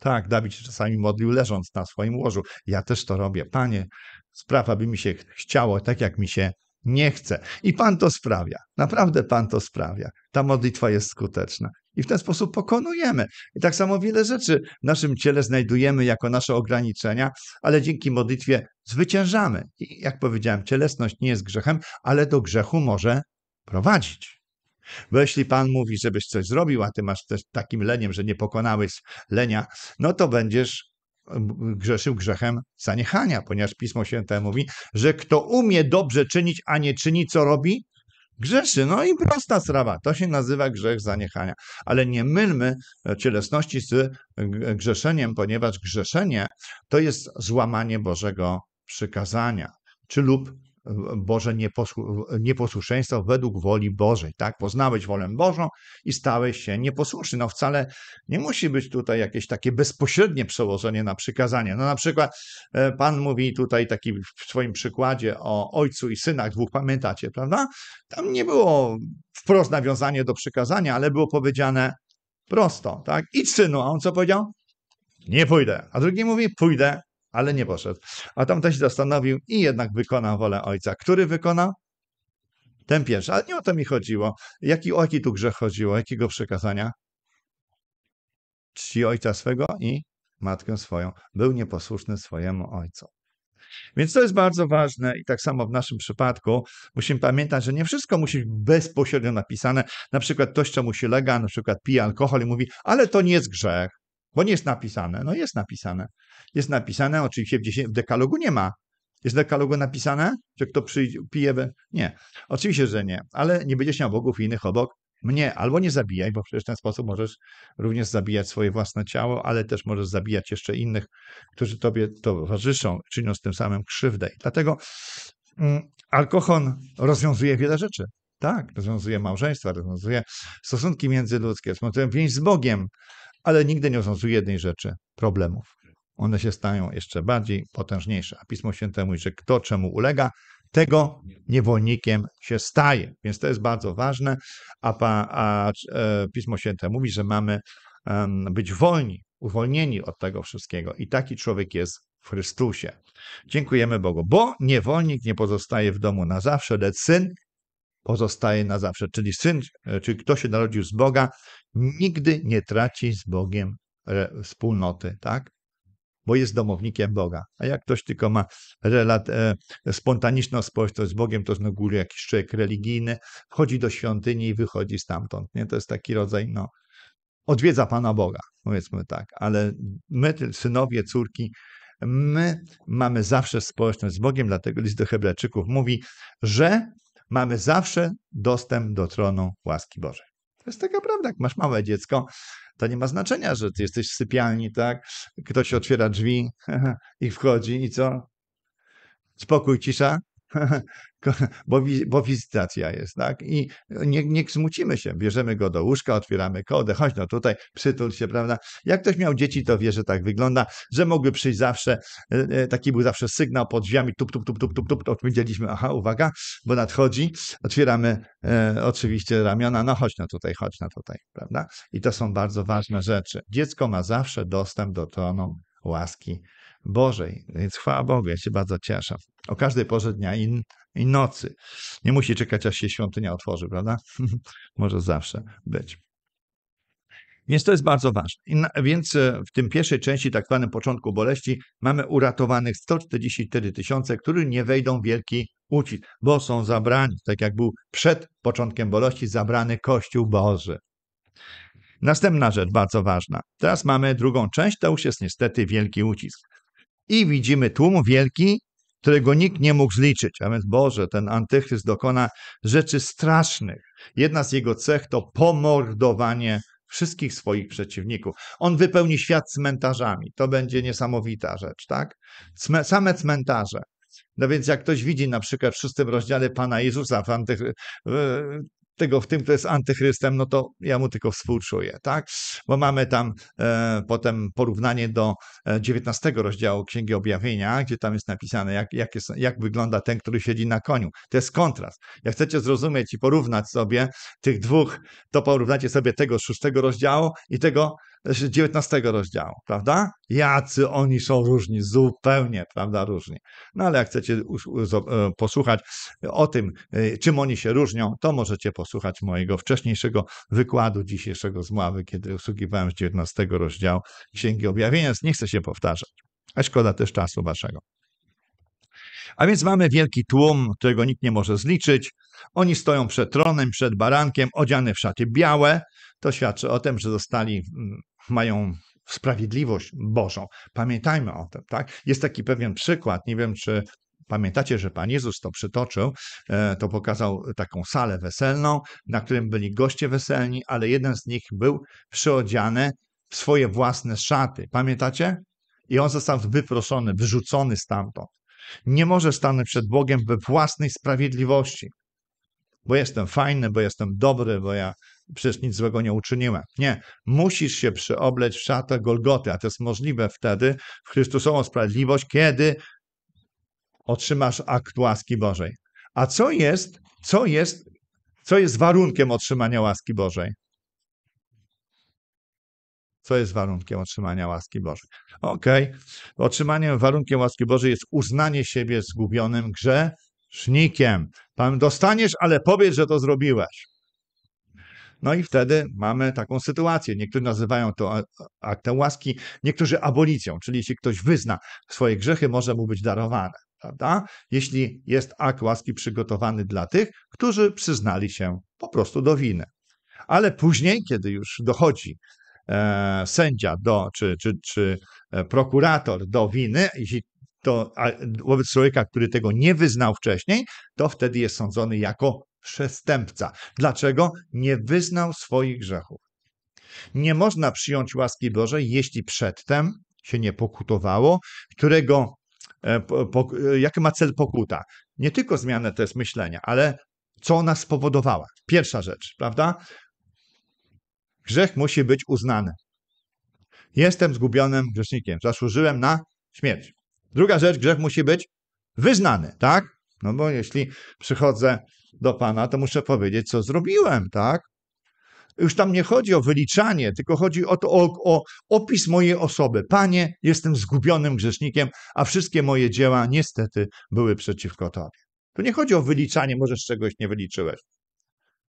Tak, Dawid się czasami modlił leżąc na swoim łożu. Ja też to robię. Panie, spraw, aby mi się chciało tak, jak mi się nie chcę. I Pan to sprawia. Naprawdę Pan to sprawia. Ta modlitwa jest skuteczna. I w ten sposób pokonujemy. I tak samo wiele rzeczy w naszym ciele znajdujemy jako nasze ograniczenia, ale dzięki modlitwie zwyciężamy. I jak powiedziałem, cielesność nie jest grzechem, ale do grzechu może prowadzić. Bo jeśli Pan mówi, żebyś coś zrobił, a ty masz też takim leniem, że nie pokonałeś lenia, no to będziesz grzeszył grzechem zaniechania, ponieważ Pismo Święte mówi, że kto umie dobrze czynić, a nie czyni, co robi, grzeszy. No i prosta sprawa. To się nazywa grzech zaniechania. Ale nie mylmy cielesności z grzeszeniem, ponieważ grzeszenie to jest złamanie Bożego przykazania, czy lub Boże nieposłuszeństwo według woli Bożej, tak? Poznałeś wolę Bożą i stałeś się nieposłuszny. No wcale nie musi być tutaj jakieś takie bezpośrednie przełożenie na przykazanie. No na przykład e, Pan mówi tutaj taki w swoim przykładzie o ojcu i synach dwóch, pamiętacie, prawda? Tam nie było wprost nawiązanie do przykazania, ale było powiedziane prosto, tak? Idź synu, a on co powiedział? Nie pójdę. A drugi mówi, pójdę ale nie poszedł. A tam się zastanowił i jednak wykona wolę ojca. Który wykona? Ten pierwszy. Ale nie o to mi chodziło. Jaki, o jaki tu grzech chodziło? Jakiego przekazania? Czci ojca swego i matkę swoją. Był nieposłuszny swojemu ojcu. Więc to jest bardzo ważne i tak samo w naszym przypadku musimy pamiętać, że nie wszystko musi być bezpośrednio napisane. Na przykład ktoś, czemu się lega, na przykład pije alkohol i mówi, ale to nie jest grzech. Bo nie jest napisane. No jest napisane. Jest napisane, oczywiście w, w dekalogu nie ma. Jest w dekalogu napisane, że kto przyjdzie, pije... We... Nie. Oczywiście, że nie. Ale nie będziesz miał bogów innych obok mnie. Albo nie zabijaj, bo przecież w ten sposób możesz również zabijać swoje własne ciało, ale też możesz zabijać jeszcze innych, którzy tobie towarzyszą, czyniąc tym samym krzywdę. I dlatego mm, alkohol rozwiązuje wiele rzeczy. Tak, rozwiązuje małżeństwa, rozwiązuje stosunki międzyludzkie, rozwiązuje więź z Bogiem, ale nigdy nie rozwiązuje jednej rzeczy problemów. One się stają jeszcze bardziej potężniejsze. A Pismo Święte mówi, że kto czemu ulega, tego niewolnikiem się staje. Więc to jest bardzo ważne. A, pa, a e, Pismo Święte mówi, że mamy być wolni, uwolnieni od tego wszystkiego. I taki człowiek jest w Chrystusie. Dziękujemy Bogu, bo niewolnik nie pozostaje w domu na zawsze, lecz syn pozostaje na zawsze. Czyli syn, e, czyli kto się narodził z Boga, nigdy nie traci z Bogiem wspólnoty, tak? Bo jest domownikiem Boga. A jak ktoś tylko ma relat, e, spontaniczną społeczność z Bogiem, to znowu góry jakiś człowiek religijny, wchodzi do świątyni i wychodzi stamtąd. Nie? To jest taki rodzaj, no, odwiedza Pana Boga, powiedzmy tak. Ale my, synowie, córki, my mamy zawsze społeczność z Bogiem, dlatego list do Hebrajczyków mówi, że mamy zawsze dostęp do tronu łaski Bożej. To jest taka prawda, jak masz małe dziecko, to nie ma znaczenia, że ty jesteś w sypialni, tak? Ktoś otwiera drzwi i wchodzi i co? Spokój, cisza. bo, bo wizytacja jest, tak? I nie, nie smucimy się, bierzemy go do łóżka, otwieramy kodę, chodź no tutaj, przytul się, prawda? Jak ktoś miał dzieci, to wie, że tak wygląda, że mogły przyjść zawsze, e, e, taki był zawsze sygnał pod drzwiami, tup, tup, tup, tup, tup, tup, tup. wiedzieliśmy, aha, uwaga, bo nadchodzi, otwieramy e, oczywiście ramiona, no chodź no tutaj, chodź no tutaj, prawda? I to są bardzo ważne rzeczy. Dziecko ma zawsze dostęp do tronu łaski Bożej. Więc chwała Bogu, ja się bardzo cieszę. O każdej porze dnia i, i nocy. Nie musi czekać, aż się świątynia otworzy, prawda? Może zawsze być. Więc to jest bardzo ważne. Na, więc e, w tym pierwszej części, tak zwanym początku boleści, mamy uratowanych 144 tysiące, którzy nie wejdą w wielki ucisk, bo są zabrani, tak jak był przed początkiem boleści, zabrany Kościół Boży. Następna rzecz bardzo ważna. Teraz mamy drugą część, to już jest niestety wielki ucisk. I widzimy tłum wielki, którego nikt nie mógł zliczyć. A więc Boże, ten antychryst dokona rzeczy strasznych. Jedna z jego cech to pomordowanie wszystkich swoich przeciwników. On wypełni świat cmentarzami. To będzie niesamowita rzecz, tak? Cme, same cmentarze. No więc jak ktoś widzi na przykład w szóstym rozdziale Pana Jezusa, w antych, tego w tym, kto jest antychrystem, no to ja mu tylko współczuję, tak? Bo mamy tam e, potem porównanie do 19 e, rozdziału Księgi Objawienia, gdzie tam jest napisane, jak, jak, jest, jak wygląda ten, który siedzi na koniu. To jest kontrast. Jak chcecie zrozumieć i porównać sobie tych dwóch, to porównacie sobie tego szóstego rozdziału i tego 19 rozdziału, prawda? Jacy oni są różni, zupełnie, prawda, różni. No ale jak chcecie e, posłuchać o tym, e, czym oni się różnią, to możecie posłuchać mojego wcześniejszego wykładu dzisiejszego z Mławy, kiedy usługiwałem z 19 rozdziału Księgi Objawienia, więc nie chcę się powtarzać. A szkoda też czasu waszego. A więc mamy wielki tłum, którego nikt nie może zliczyć. Oni stoją przed tronem, przed barankiem, odziany w szaty białe, to świadczy o tym, że zostali, mm, mają sprawiedliwość Bożą. Pamiętajmy o tym, tak? Jest taki pewien przykład, nie wiem czy Pamiętacie, że Pan Jezus to przytoczył, e, to pokazał taką salę weselną, na którym byli goście weselni, ale jeden z nich był przyodziany w swoje własne szaty. Pamiętacie? I on został wyproszony, wyrzucony stamtąd. Nie może stanąć przed Bogiem we własnej sprawiedliwości, bo jestem fajny, bo jestem dobry, bo ja przecież nic złego nie uczyniłem. Nie, musisz się przyobleć w szatę Golgoty, a to jest możliwe wtedy w Chrystusową sprawiedliwość, kiedy otrzymasz akt łaski Bożej. A co jest, co jest, co jest warunkiem otrzymania łaski Bożej? Co jest warunkiem otrzymania łaski Bożej? Okej, okay. otrzymaniem warunkiem łaski Bożej jest uznanie siebie zgubionym grzesznikiem. Pan dostaniesz, ale powiedz, że to zrobiłeś. No i wtedy mamy taką sytuację. Niektórzy nazywają to aktem łaski, niektórzy abolicją, czyli jeśli ktoś wyzna swoje grzechy, może mu być darowane. Prawda? Jeśli jest akt łaski przygotowany dla tych, którzy przyznali się po prostu do winy. Ale później, kiedy już dochodzi e, sędzia do, czy, czy, czy e, prokurator do winy, jeśli to wobec człowieka, który tego nie wyznał wcześniej, to wtedy jest sądzony jako przestępca. Dlaczego? Nie wyznał swoich grzechów. Nie można przyjąć łaski Bożej, jeśli przedtem się nie pokutowało, którego, e, e, jaki ma cel pokuta? Nie tylko zmianę też myślenia, ale co ona spowodowała. Pierwsza rzecz, prawda? Grzech musi być uznany. Jestem zgubionym grzesznikiem, zasłużyłem na śmierć. Druga rzecz, grzech musi być wyznany, tak? No bo jeśli przychodzę do Pana, to muszę powiedzieć, co zrobiłem, tak? Już tam nie chodzi o wyliczanie, tylko chodzi o, to, o, o opis mojej osoby. Panie, jestem zgubionym grzesznikiem, a wszystkie moje dzieła niestety były przeciwko Tobie. Tu nie chodzi o wyliczanie, może z czegoś nie wyliczyłeś.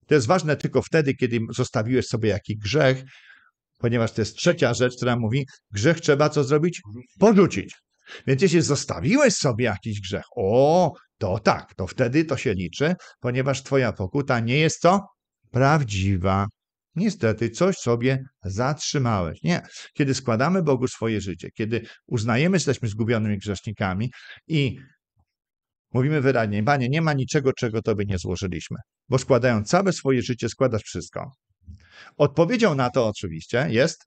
To jest ważne tylko wtedy, kiedy zostawiłeś sobie jakiś grzech, ponieważ to jest trzecia rzecz, która mówi, grzech trzeba co zrobić? Porzucić. Więc jeśli zostawiłeś sobie jakiś grzech, o, to tak, to wtedy to się liczy, ponieważ twoja pokuta nie jest co? Prawdziwa. Niestety coś sobie zatrzymałeś. Nie. Kiedy składamy Bogu swoje życie, kiedy uznajemy, że jesteśmy zgubionymi grzesznikami i mówimy wyraźnie, Panie, nie ma niczego, czego Tobie nie złożyliśmy, bo składając całe swoje życie, składasz wszystko. Odpowiedzią na to oczywiście jest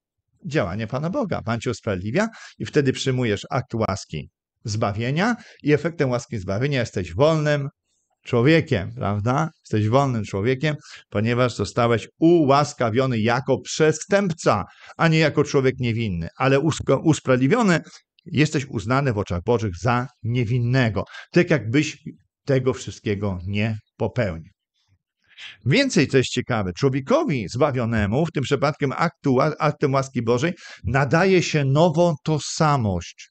działanie Pana Boga. Pan cię usprawiedliwia i wtedy przyjmujesz akt łaski zbawienia i efektem łaski zbawienia jesteś wolnym człowiekiem, prawda? Jesteś wolnym człowiekiem, ponieważ zostałeś ułaskawiony jako przestępca, a nie jako człowiek niewinny, ale usprawiedliwiony jesteś uznany w oczach Bożych za niewinnego, tak jakbyś tego wszystkiego nie popełnił. Więcej, co jest ciekawe, człowiekowi zbawionemu, w tym przypadku aktu, aktem łaski Bożej, nadaje się nową tożsamość.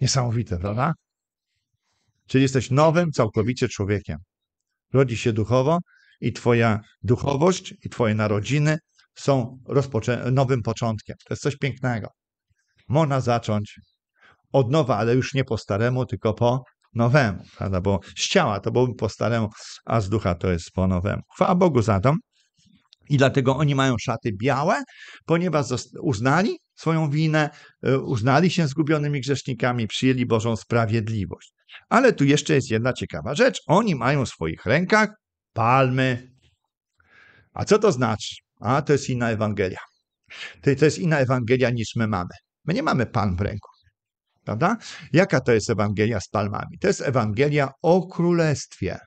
Niesamowite, prawda? Czyli jesteś nowym, całkowicie człowiekiem. Rodzi się duchowo i twoja duchowość i twoje narodziny są nowym początkiem. To jest coś pięknego. Można zacząć od nowa, ale już nie po staremu, tylko po nowemu, prawda? Bo z ciała to byłoby po staremu, a z ducha to jest po nowemu. Chwała Bogu za to. I dlatego oni mają szaty białe, ponieważ uznali swoją winę, e, uznali się zgubionymi grzesznikami, przyjęli Bożą sprawiedliwość. Ale tu jeszcze jest jedna ciekawa rzecz. Oni mają w swoich rękach palmy. A co to znaczy? A to jest inna Ewangelia. To, to jest inna Ewangelia niż my mamy. My nie mamy palm w ręku. Prawda? Jaka to jest Ewangelia z palmami? To jest Ewangelia o Królestwie.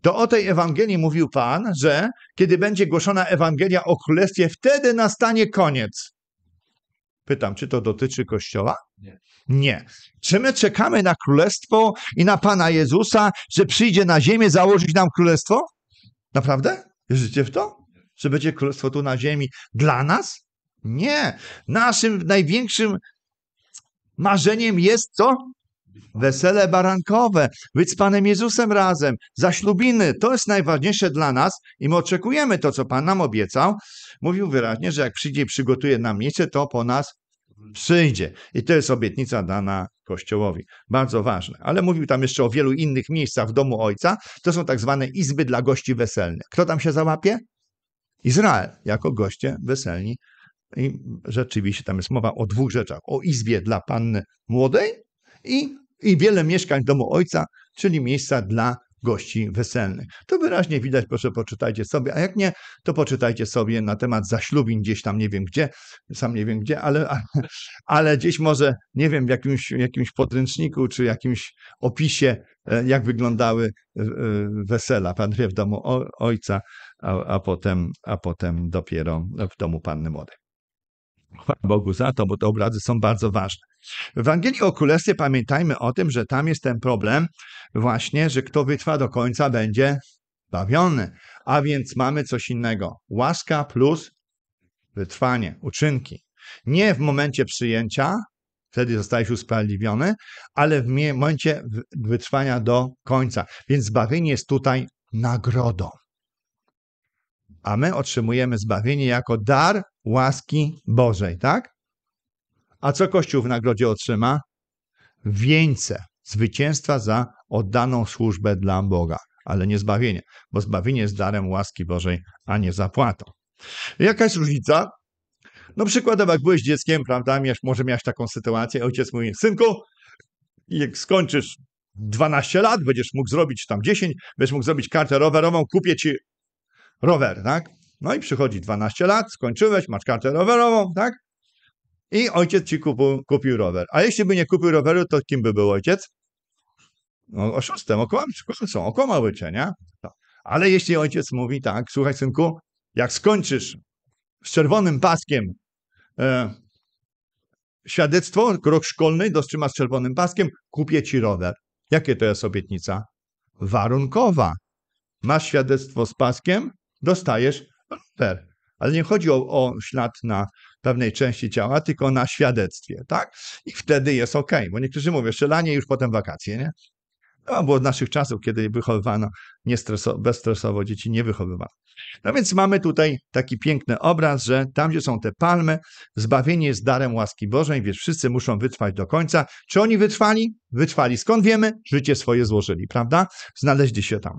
To o tej Ewangelii mówił Pan, że kiedy będzie głoszona Ewangelia o Królestwie, wtedy nastanie koniec. Pytam, czy to dotyczy Kościoła? Nie. Nie. Czy my czekamy na Królestwo i na Pana Jezusa, że przyjdzie na ziemię założyć nam Królestwo? Naprawdę? Wierzycie w to? Że będzie Królestwo tu na ziemi dla nas? Nie. Naszym największym marzeniem jest co? Wesele barankowe, być z Panem Jezusem razem, zaślubiny. To jest najważniejsze dla nas i my oczekujemy to, co Pan nam obiecał. Mówił wyraźnie, że jak przyjdzie i przygotuje nam miejsce, to po nas przyjdzie. I to jest obietnica dana Kościołowi. Bardzo ważne. Ale mówił tam jeszcze o wielu innych miejscach w domu Ojca. To są tak zwane izby dla gości weselnych. Kto tam się załapie? Izrael jako goście weselni i rzeczywiście tam jest mowa o dwóch rzeczach: o izbie dla panny młodej i, i wiele mieszkań w domu ojca, czyli miejsca dla gości weselnych. To wyraźnie widać, proszę poczytajcie sobie, a jak nie, to poczytajcie sobie na temat zaślubin gdzieś tam, nie wiem gdzie, sam nie wiem gdzie, ale, ale gdzieś może, nie wiem, w jakimś, jakimś podręczniku czy jakimś opisie, e, jak wyglądały e, wesela, pan w domu ojca, a, a, potem, a potem dopiero w domu panny młodej. Chwała Bogu za to, bo te obrazy są bardzo ważne. W Ewangelii o Królestwie pamiętajmy o tym, że tam jest ten problem właśnie, że kto wytrwa do końca będzie bawiony. A więc mamy coś innego. Łaska plus wytrwanie, uczynki. Nie w momencie przyjęcia, wtedy zostajesz usprawiedliwiony, ale w momencie wytrwania do końca. Więc zbawienie jest tutaj nagrodą. A my otrzymujemy zbawienie jako dar łaski Bożej, tak? A co Kościół w nagrodzie otrzyma? Wieńce zwycięstwa za oddaną służbę dla Boga, ale nie zbawienie, bo zbawienie jest darem łaski Bożej, a nie zapłatą. Jaka jest różnica? No przykładowo, jak byłeś dzieckiem, prawda, miałeś, może miałeś taką sytuację, ojciec mówi, synku, jak skończysz 12 lat, będziesz mógł zrobić tam 10, będziesz mógł zrobić kartę rowerową, kupię ci rower, tak? No i przychodzi 12 lat, skończyłeś, masz kartę rowerową, tak? I ojciec ci kupił kupił rower. A jeśli by nie kupił roweru, to kim by był ojciec? No, oszustem, okłamcą, są cię, nie? No. Ale jeśli ojciec mówi tak, słuchaj synku, jak skończysz z czerwonym paskiem e, świadectwo, krok szkolny, dostrzyma z czerwonym paskiem, kupię ci rower. Jakie to jest obietnica? Warunkowa. Masz świadectwo z paskiem, dostajesz ale nie chodzi o, o ślad na pewnej części ciała, tylko na świadectwie, tak? I wtedy jest ok, bo niektórzy mówią, lanie już potem wakacje, nie? To no, było od naszych czasów, kiedy wychowywano niestreso, bezstresowo dzieci, nie wychowywano. No więc mamy tutaj taki piękny obraz, że tam, gdzie są te palmy, zbawienie jest darem łaski Bożej, więc wszyscy muszą wytrwać do końca. Czy oni wytrwali? Wytrwali. Skąd wiemy? Życie swoje złożyli, prawda? Znaleźli się tam.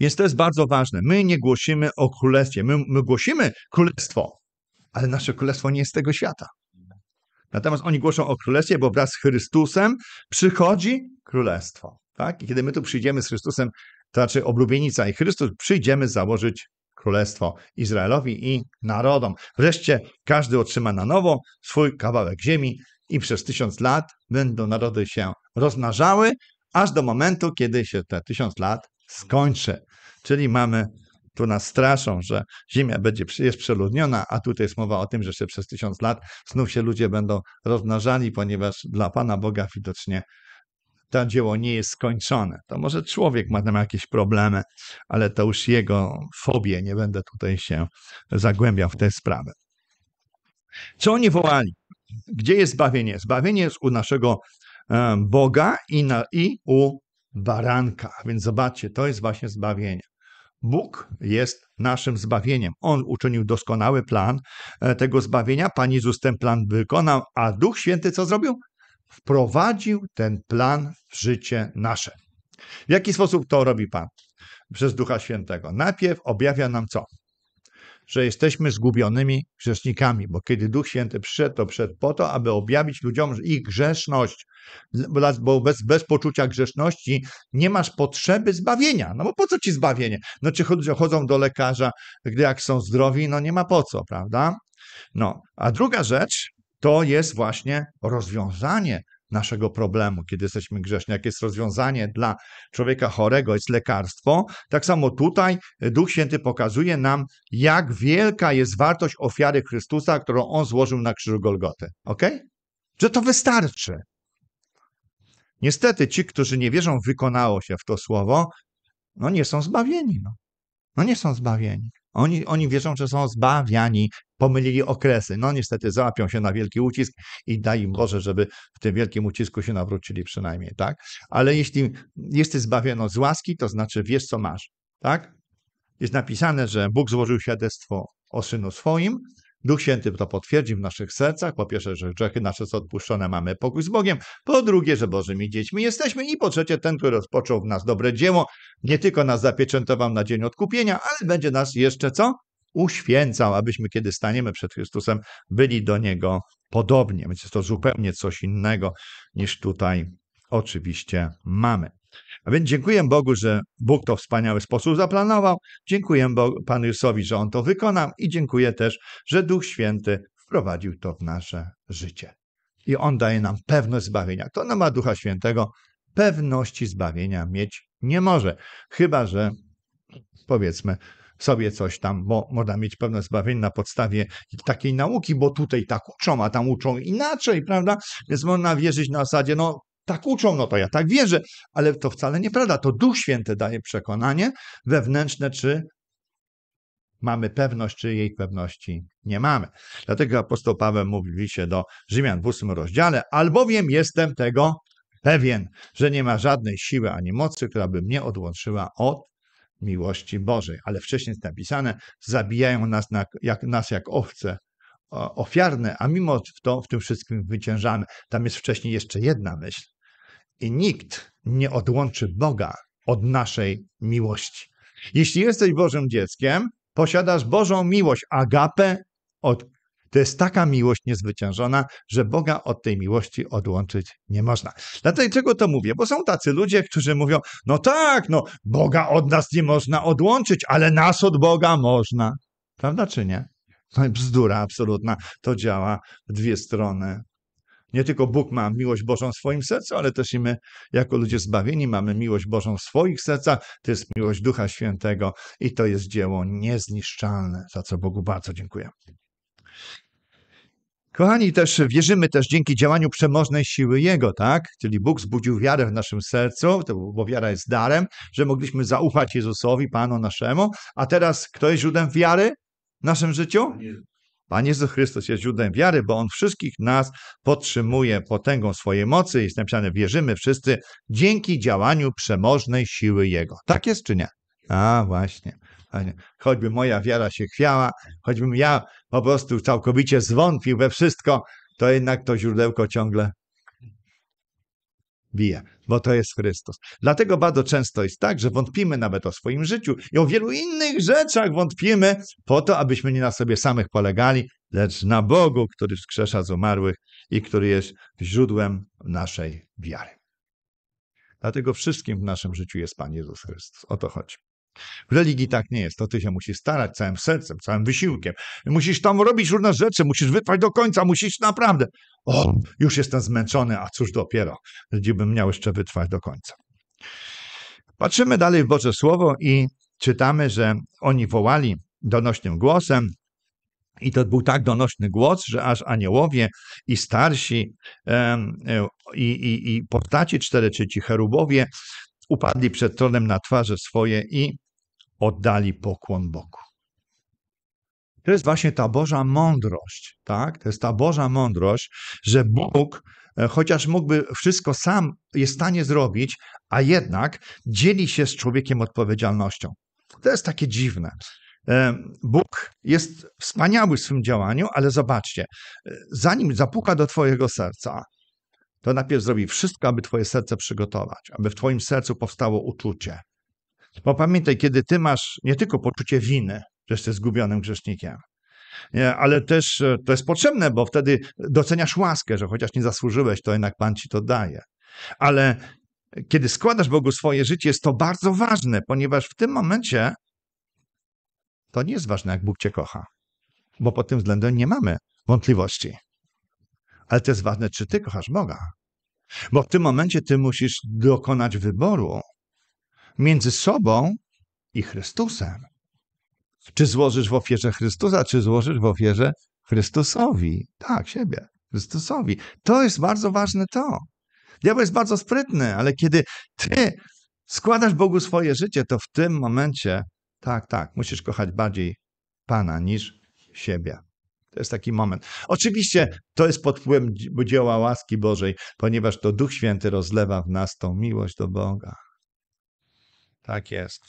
Więc to jest bardzo ważne. My nie głosimy o królestwie. My, my głosimy królestwo, ale nasze królestwo nie jest tego świata. Natomiast oni głoszą o królestwie, bo wraz z Chrystusem przychodzi królestwo. Tak? I kiedy my tu przyjdziemy z Chrystusem, to znaczy oblubienica i Chrystus, przyjdziemy założyć królestwo Izraelowi i narodom. Wreszcie każdy otrzyma na nowo swój kawałek ziemi i przez tysiąc lat będą narody się rozmnażały, aż do momentu, kiedy się te tysiąc lat skończy. Czyli mamy, tu nas straszą, że Ziemia będzie, jest przeludniona, a tutaj jest mowa o tym, że jeszcze przez tysiąc lat znów się ludzie będą rozmnażali, ponieważ dla Pana Boga widocznie to dzieło nie jest skończone. To może człowiek ma tam jakieś problemy, ale to już jego fobie, nie będę tutaj się zagłębiał w tę sprawę. Co oni wołali? Gdzie jest zbawienie? Zbawienie jest u naszego e, Boga i, na, i u baranka. A więc zobaczcie, to jest właśnie zbawienie. Bóg jest naszym zbawieniem. On uczynił doskonały plan e, tego zbawienia. Pan Jezus ten plan wykonał, a Duch Święty co zrobił? Wprowadził ten plan w życie nasze. W jaki sposób to robi Pan? Przez Ducha Świętego. Najpierw objawia nam co? że jesteśmy zgubionymi grzesznikami, bo kiedy Duch Święty przyszedł, to przyszedł po to, aby objawić ludziom ich grzeszność, bo bez, bez poczucia grzeszności nie masz potrzeby zbawienia. No bo po co ci zbawienie? No czy ludzie chodzą do lekarza, gdy jak są zdrowi? No nie ma po co, prawda? No, a druga rzecz to jest właśnie rozwiązanie naszego problemu, kiedy jesteśmy grzeszni, jakie jest rozwiązanie dla człowieka chorego, jest lekarstwo. Tak samo tutaj e, Duch Święty pokazuje nam, jak wielka jest wartość ofiary Chrystusa, którą On złożył na krzyżu Golgoty. Ok? Że to wystarczy. Niestety ci, którzy nie wierzą, wykonało się w to słowo, no nie są zbawieni. No, no nie są zbawieni. Oni, oni wierzą, że są zbawiani, pomylili okresy. No niestety załapią się na wielki ucisk i daj im Boże, żeby w tym wielkim ucisku się nawrócili przynajmniej, tak? Ale jeśli jesteś zbawiony z łaski, to znaczy wiesz, co masz, tak? Jest napisane, że Bóg złożył świadectwo o synu swoim, Duch Święty to potwierdzi w naszych sercach. Po pierwsze, że grzechy nasze są odpuszczone, mamy pokój z Bogiem. Po drugie, że Bożymi dziećmi jesteśmy. I po trzecie, ten, który rozpoczął w nas dobre dzieło, nie tylko nas zapieczętował na dzień odkupienia, ale będzie nas jeszcze co? Uświęcał, abyśmy, kiedy staniemy przed Chrystusem, byli do Niego podobni. Więc jest to zupełnie coś innego niż tutaj oczywiście mamy. A więc dziękuję Bogu, że Bóg to w wspaniały sposób zaplanował. Dziękuję Bogu, Panu Jezusowi, że On to wykonał i dziękuję też, że Duch Święty wprowadził to w nasze życie. I On daje nam pewność zbawienia. Kto nie ma Ducha Świętego, pewności zbawienia mieć nie może. Chyba, że powiedzmy sobie coś tam, bo można mieć pewność zbawienia na podstawie takiej nauki, bo tutaj tak uczą, a tam uczą inaczej, prawda? Więc można wierzyć na zasadzie, no tak uczą, no to ja tak wierzę, ale to wcale nieprawda. To Duch Święty daje przekonanie wewnętrzne, czy mamy pewność, czy jej pewności nie mamy. Dlatego apostoł Paweł mówi się do Rzymian w ósmym rozdziale, albowiem jestem tego pewien, że nie ma żadnej siły ani mocy, która by mnie odłączyła od miłości Bożej. Ale wcześniej jest napisane, zabijają nas, na, jak, nas jak owce ofiarne, a mimo to w tym wszystkim wyciężamy. Tam jest wcześniej jeszcze jedna myśl. I nikt nie odłączy Boga od naszej miłości. Jeśli jesteś Bożym dzieckiem, posiadasz Bożą miłość, agapę od to jest taka miłość niezwyciężona, że Boga od tej miłości odłączyć nie można. Dlaczego to mówię? Bo są tacy ludzie, którzy mówią: No tak, no, Boga od nas nie można odłączyć, ale nas od Boga można. Prawda czy nie? No bzdura absolutna. To działa w dwie strony. Nie tylko Bóg ma miłość Bożą w swoim sercu, ale też i my, jako ludzie zbawieni, mamy miłość Bożą w swoich sercach. To jest miłość Ducha Świętego i to jest dzieło niezniszczalne, za co Bogu bardzo dziękuję. Kochani, też wierzymy też dzięki działaniu przemożnej siły Jego, tak? Czyli Bóg zbudził wiarę w naszym sercu, bo wiara jest darem, że mogliśmy zaufać Jezusowi, Panu naszemu, a teraz kto jest źródłem wiary w naszym życiu? Pan Jezus Chrystus jest źródłem wiary, bo On wszystkich nas podtrzymuje potęgą swojej mocy. Jest napisane, wierzymy wszyscy dzięki działaniu przemożnej siły Jego. Tak jest czy nie? A, właśnie. Choćby moja wiara się chwiała, choćbym ja po prostu całkowicie zwątpił we wszystko, to jednak to źródełko ciągle bije, bo to jest Chrystus. Dlatego bardzo często jest tak, że wątpimy nawet o swoim życiu i o wielu innych rzeczach wątpimy po to, abyśmy nie na sobie samych polegali, lecz na Bogu, który wskrzesza z umarłych i który jest źródłem naszej wiary. Dlatego wszystkim w naszym życiu jest Pan Jezus Chrystus. O to chodzi. W religii tak nie jest. To ty się musisz starać całym sercem, całym wysiłkiem. Musisz tam robić różne rzeczy, musisz wytrwać do końca, musisz naprawdę. O, już jestem zmęczony, a cóż dopiero, Gdybym miał jeszcze wytrwać do końca. Patrzymy dalej w Boże Słowo i czytamy, że oni wołali donośnym głosem, i to był tak donośny głos, że aż aniołowie i starsi e, i, i, i postaci cztery, trzeci cherubowie upadli przed tronem na twarze swoje i oddali pokłon Bogu. To jest właśnie ta Boża mądrość, tak? To jest ta Boża mądrość, że Bóg, e, chociaż mógłby wszystko sam jest w stanie zrobić, a jednak dzieli się z człowiekiem odpowiedzialnością. To jest takie dziwne. E, Bóg jest wspaniały w swym działaniu, ale zobaczcie, e, zanim zapuka do Twojego serca, to najpierw zrobi wszystko, aby Twoje serce przygotować, aby w Twoim sercu powstało uczucie. Bo pamiętaj, kiedy Ty masz nie tylko poczucie winy, że jesteś zgubionym grzesznikiem, nie, ale też e, to jest potrzebne, bo wtedy doceniasz łaskę, że chociaż nie zasłużyłeś, to jednak Pan ci to daje. Ale kiedy składasz Bogu swoje życie, jest to bardzo ważne, ponieważ w tym momencie to nie jest ważne, jak Bóg cię kocha, bo pod tym względem nie mamy wątpliwości. Ale to jest ważne, czy ty kochasz Boga. Bo w tym momencie ty musisz dokonać wyboru między sobą i Chrystusem. Czy złożysz w ofierze Chrystusa, czy złożysz w ofierze Chrystusowi? Tak, siebie, Chrystusowi. To jest bardzo ważne to. Diabeł jest bardzo sprytny, ale kiedy ty składasz Bogu swoje życie, to w tym momencie, tak, tak, musisz kochać bardziej Pana niż siebie. To jest taki moment. Oczywiście to jest pod wpływem dzieła łaski Bożej, ponieważ to Duch Święty rozlewa w nas tą miłość do Boga. Tak jest,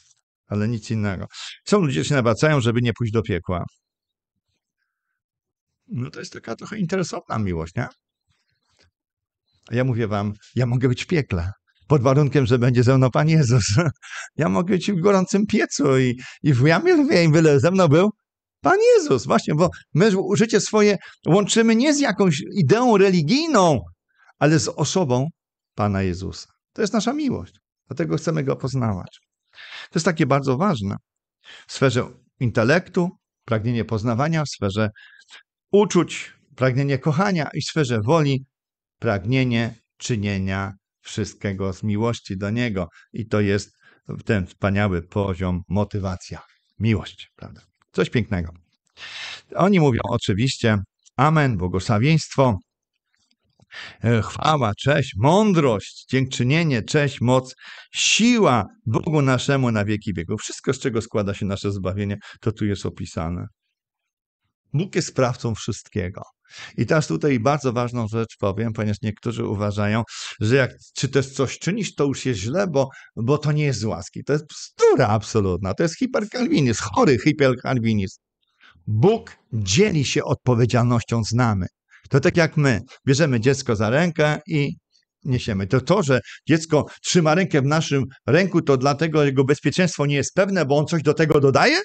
ale nic innego. Są ludzie, się nawracają, żeby nie pójść do piekła. No to jest taka trochę interesowna miłość, nie? Ja mówię wam, ja mogę być w piekle pod warunkiem, że będzie ze mną Pan Jezus. Ja mogę być w gorącym piecu i, i w jamie, wiem, byle ze mną był Pan Jezus, właśnie, bo my życie swoje łączymy nie z jakąś ideą religijną, ale z osobą Pana Jezusa. To jest nasza miłość. Dlatego chcemy Go poznawać. To jest takie bardzo ważne. W sferze intelektu, pragnienie poznawania, w sferze uczuć, pragnienie kochania i w sferze woli, pragnienie czynienia wszystkiego z miłości do Niego. I to jest ten wspaniały poziom motywacja. Miłość, prawda? Coś pięknego. Oni mówią oczywiście Amen, błogosławieństwo, e, chwała, cześć, mądrość, dziękczynienie, cześć, moc, siła Bogu naszemu na wieki wieków. Wszystko, z czego składa się nasze zbawienie, to tu jest opisane. Bóg jest sprawcą wszystkiego. I teraz tutaj bardzo ważną rzecz powiem, ponieważ niektórzy uważają, że jak czy też coś czynisz, to już jest źle, bo, bo to nie jest z łaski. To jest bzdura absolutna. To jest hiperkalwinizm, chory hiperkalwinizm. Bóg dzieli się odpowiedzialnością z nami. To tak jak my bierzemy dziecko za rękę i niesiemy. To to, że dziecko trzyma rękę w naszym ręku, to dlatego jego bezpieczeństwo nie jest pewne, bo on coś do tego dodaje?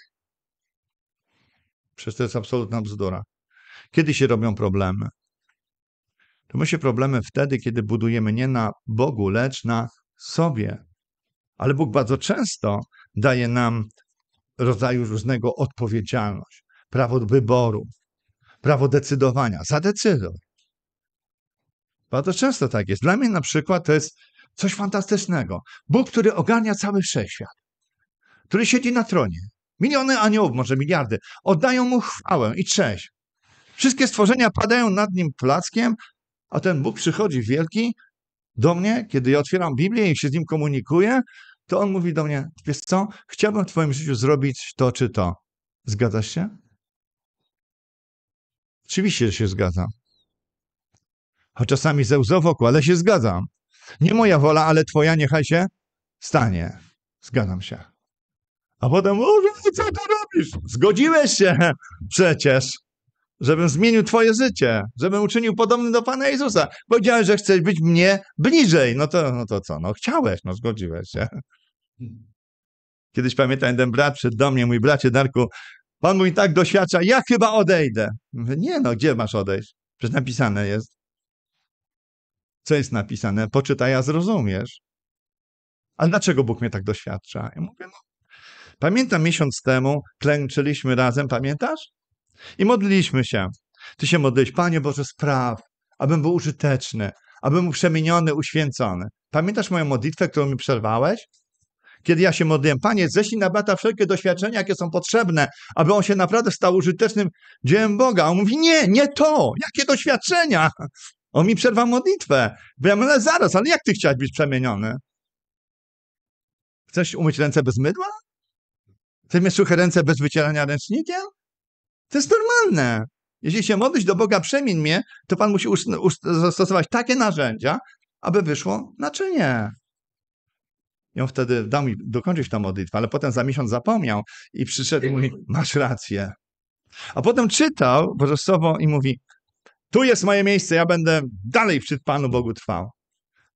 Przecież to jest absolutna bzdura. Kiedy się robią problemy? to my się problemy wtedy, kiedy budujemy nie na Bogu, lecz na sobie. Ale Bóg bardzo często daje nam rodzaju różnego odpowiedzialność, prawo wyboru, prawo decydowania. Zadecyduj. Bardzo często tak jest. Dla mnie na przykład to jest coś fantastycznego. Bóg, który ogarnia cały wszechświat, który siedzi na tronie. Miliony aniołów, może miliardy, oddają mu chwałę i cześć. Wszystkie stworzenia padają nad nim plackiem, a ten Bóg przychodzi wielki do mnie, kiedy ja otwieram Biblię i się z nim komunikuję, to on mówi do mnie, wiesz co, chciałbym w twoim życiu zrobić to czy to. Zgadzasz się? Oczywiście się zgadzam. A czasami ze łzą wokół, ale się zgadzam. Nie moja wola, ale twoja niechaj się stanie. Zgadzam się. A potem, o, co ty robisz? Zgodziłeś się przecież żebym zmienił Twoje życie, żebym uczynił podobny do Pana Jezusa. Powiedziałeś, że chcesz być mnie bliżej. No to, no to co? No chciałeś, no zgodziłeś się. Kiedyś pamiętam, jeden brat przed do mnie, mój bracie Darku, Pan mówi tak doświadcza, ja chyba odejdę. Mówię, nie no, gdzie masz odejść? Przecież napisane jest. Co jest napisane? Poczytaj, a zrozumiesz. Ale dlaczego Bóg mnie tak doświadcza? Ja mówię, no. Pamiętam miesiąc temu klęczyliśmy razem, pamiętasz? I modliliśmy się. Ty się modlisz, Panie Boże, spraw, abym był użyteczny, abym był przemieniony, uświęcony. Pamiętasz moją modlitwę, którą mi przerwałeś? Kiedy ja się modliłem, Panie, ześlij na brata wszelkie doświadczenia, jakie są potrzebne, aby on się naprawdę stał użytecznym dziełem Boga. on mówi, nie, nie to, jakie doświadczenia? On mi przerwa modlitwę. Bo ja mówię, zaraz, ale jak ty chciałeś być przemieniony? Chcesz umyć ręce bez mydła? Chcesz mieć suche ręce bez wycierania ręcznikiem? To jest normalne. Jeśli się modlisz do Boga, przemień mnie, to Pan musi zastosować takie narzędzia, aby wyszło naczynie. I on wtedy dał mi dokończyć tę modlitwę, ale potem za miesiąc zapomniał i przyszedł i mówi, masz rację. A potem czytał Boże Słowo i mówi, tu jest moje miejsce, ja będę dalej przed Panu Bogu trwał.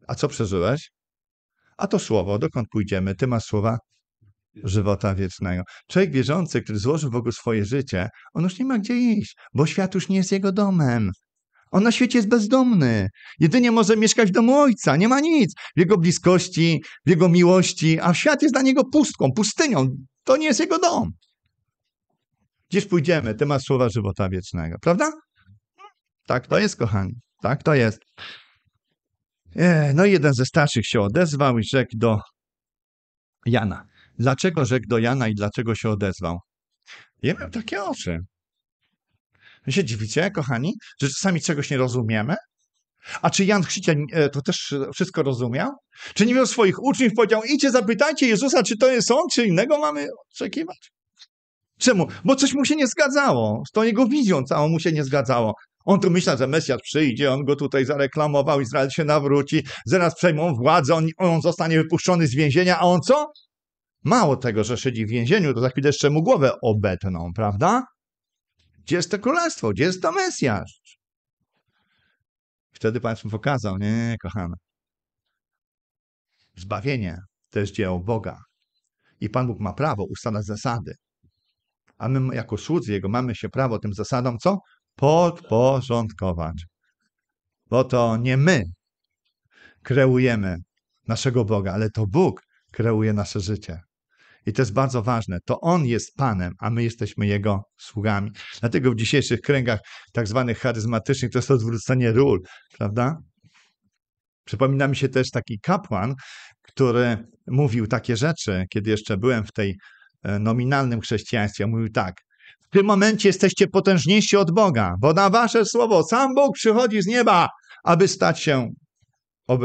A co przeżyłeś? A to słowo, dokąd pójdziemy? Ty masz słowa, żywota wiecznego. Człowiek wierzący, który złożył Bogu swoje życie, on już nie ma gdzie iść, bo świat już nie jest jego domem. On na świecie jest bezdomny. Jedynie może mieszkać w domu ojca. Nie ma nic w jego bliskości, w jego miłości, a świat jest dla niego pustką, pustynią. To nie jest jego dom. Dziś pójdziemy, temat słowa żywota wiecznego, prawda? Tak to jest, kochani. Tak to jest. E, no i jeden ze starszych się odezwał i rzekł do Jana dlaczego rzekł do Jana i dlaczego się odezwał. Ja miał takie oczy. Wy się dziwicie, kochani, że czasami czegoś nie rozumiemy? A czy Jan Chrzciciel e, to też wszystko rozumiał? Czy nie miał swoich uczniów, powiedział, idźcie zapytajcie Jezusa, czy to jest On, czy innego mamy oczekiwać? Czemu? Bo coś mu się nie zgadzało. Z tą jego wizją całą mu się nie zgadzało. On tu myślał, że Mesjasz przyjdzie, on go tutaj zareklamował, Izrael się nawróci, zaraz przejmą władzę, on, on zostanie wypuszczony z więzienia, a on co? Mało tego, że siedzi w więzieniu, to za chwilę jeszcze mu głowę obetną, prawda? Gdzie jest to królestwo? Gdzie jest to Mesjasz? Wtedy Pan mu pokazał, nie, nie, nie, kochany. Zbawienie to jest dzieło Boga. I Pan Bóg ma prawo ustalać zasady. A my jako słudzy Jego mamy się prawo tym zasadom co? Podporządkować. Bo to nie my kreujemy naszego Boga, ale to Bóg kreuje nasze życie. I to jest bardzo ważne. To On jest Panem, a my jesteśmy Jego sługami. Dlatego w dzisiejszych kręgach tak zwanych charyzmatycznych to jest odwrócenie ról, prawda? Przypomina mi się też taki kapłan, który mówił takie rzeczy, kiedy jeszcze byłem w tej e, nominalnym chrześcijaństwie. Mówił tak, w tym momencie jesteście potężniejsi od Boga, bo na wasze słowo sam Bóg przychodzi z nieba, aby stać się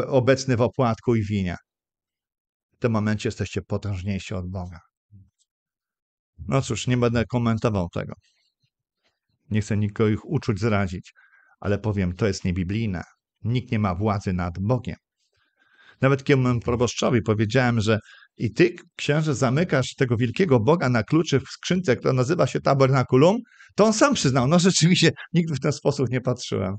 obecny w opłatku i winie w tym momencie jesteście potężniejsi od Boga. Mhm. No cóż, nie będę komentował tego. Nie chcę nikogo ich uczuć zrazić, ale powiem, to jest niebiblijne. Nikt nie ma władzy nad Bogiem. Nawet kiedy proboszczowi powiedziałem, że i ty, księże, zamykasz tego wielkiego Boga na kluczy w skrzynce, która nazywa się tabernakulum, to on sam przyznał, no rzeczywiście, nigdy w ten sposób nie patrzyłem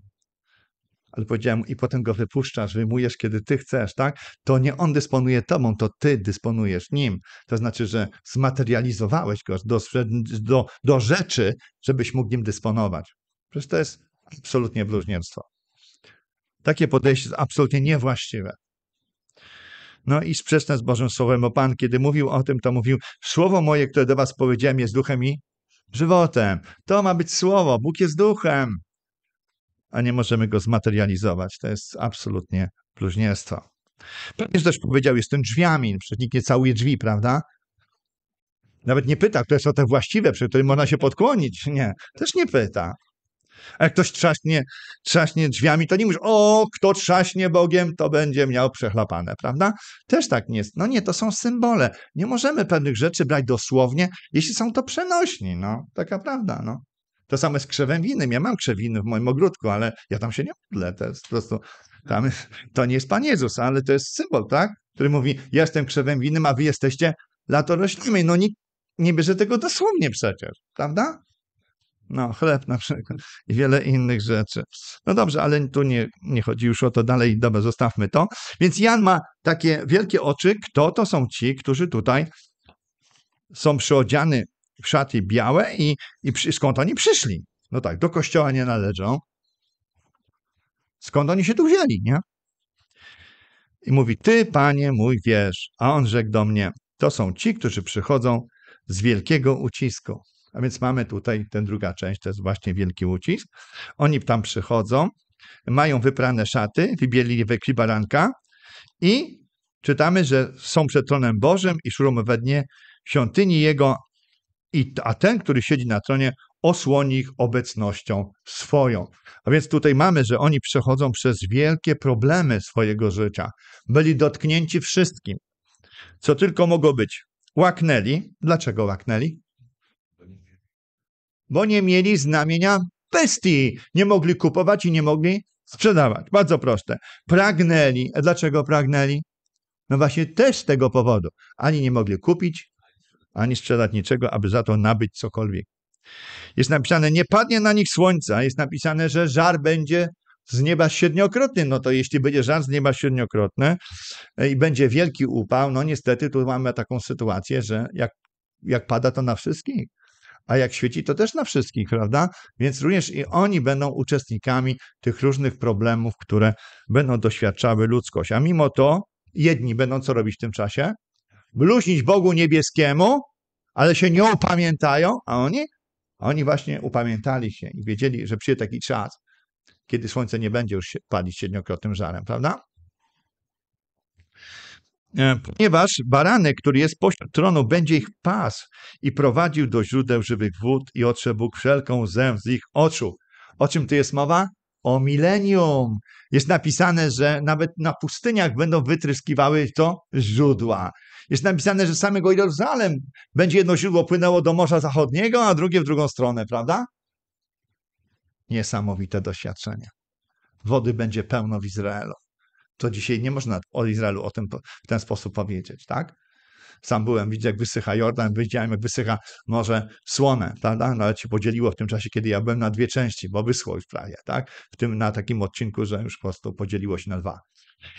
ale powiedziałem, i potem go wypuszczasz, wyjmujesz, kiedy ty chcesz, tak? To nie on dysponuje tobą, to ty dysponujesz nim. To znaczy, że zmaterializowałeś go do, do, do rzeczy, żebyś mógł nim dysponować. Przecież to jest absolutnie bluźnierstwo. Takie podejście jest absolutnie niewłaściwe. No i sprzeczne z Bożym Słowem, bo Pan, kiedy mówił o tym, to mówił, słowo moje, które do was powiedziałem, jest duchem i żywotem. To ma być słowo, Bóg jest duchem a nie możemy go zmaterializować. To jest absolutnie bluźnierstwo. Papież też powiedział, jestem drzwiami, przecież nikt nie całuje drzwi, prawda? Nawet nie pyta, które są te właściwe, przy którym można się podkłonić. Nie, też nie pyta. A jak ktoś trzaśnie, trzaśnie drzwiami, to nie mówisz, o, kto trzaśnie Bogiem, to będzie miał przechlapane, prawda? Też tak nie jest. No nie, to są symbole. Nie możemy pewnych rzeczy brać dosłownie, jeśli są to przenośni, no. Taka prawda, no. To samo z krzewem winnym. Ja mam krzewiny w moim ogródku, ale ja tam się nie modlę. To jest po prostu, tam, to nie jest Pan Jezus, ale to jest symbol, tak? Który mówi, ja jestem krzewem winnym, a wy jesteście latoroślimi. No nikt nie bierze tego dosłownie przecież, prawda? No, chleb na przykład i wiele innych rzeczy. No dobrze, ale tu nie, nie chodzi już o to dalej, dobra, zostawmy to. Więc Jan ma takie wielkie oczy. Kto to są ci, którzy tutaj są przyodziany szaty białe i, i przy, skąd oni przyszli? No tak, do kościoła nie należą. Skąd oni się tu wzięli, nie? I mówi, ty, panie mój, wiesz. A on rzekł do mnie, to są ci, którzy przychodzą z wielkiego ucisku. A więc mamy tutaj tę druga część, to jest właśnie wielki ucisk. Oni tam przychodzą, mają wyprane szaty, wybielili wekli baranka i czytamy, że są przed tronem Bożym i szurą we dnie świątyni jego, i, a ten, który siedzi na tronie, osłoni ich obecnością swoją. A więc tutaj mamy, że oni przechodzą przez wielkie problemy swojego życia. Byli dotknięci wszystkim, co tylko mogło być. Łaknęli. Dlaczego łaknęli? Bo nie mieli znamienia bestii. Nie mogli kupować i nie mogli sprzedawać. Bardzo proste. Pragnęli. Dlaczego pragnęli? No właśnie też z tego powodu. Ani nie mogli kupić, ani sprzedać niczego, aby za to nabyć cokolwiek. Jest napisane, nie padnie na nich słońca, jest napisane, że żar będzie z nieba siedmiokrotny. No to jeśli będzie żar z nieba siedmiokrotny e, i będzie wielki upał, no niestety tu mamy taką sytuację, że jak, jak pada to na wszystkich, a jak świeci to też na wszystkich, prawda? Więc również i oni będą uczestnikami tych różnych problemów, które będą doświadczały ludzkość. A mimo to jedni będą co robić w tym czasie? bluźnić Bogu niebieskiemu, ale się nie upamiętają, a oni? oni właśnie upamiętali się i wiedzieli, że przyjdzie taki czas, kiedy słońce nie będzie już palić siedmiokrotnym żarem, prawda? E, ponieważ baranek, który jest pośród tronu, będzie ich pas i prowadził do źródeł żywych wód i otrze Bóg wszelką zęb z ich oczu. O czym tu jest mowa? O milenium. Jest napisane, że nawet na pustyniach będą wytryskiwały to źródła. Jest napisane, że z samego Jeruzalem będzie jedno źródło płynęło do Morza Zachodniego, a drugie w drugą stronę, prawda? Niesamowite doświadczenie. Wody będzie pełno w Izraelu. To dzisiaj nie można o Izraelu o tym, w ten sposób powiedzieć, tak? Sam byłem, widzę, jak wysycha Jordan, widziałem, jak wysycha Morze Słone, prawda? nawet no, ale się podzieliło w tym czasie, kiedy ja byłem na dwie części, bo wyschło już prawie, tak? W tym na takim odcinku, że już po prostu podzieliło się na dwa.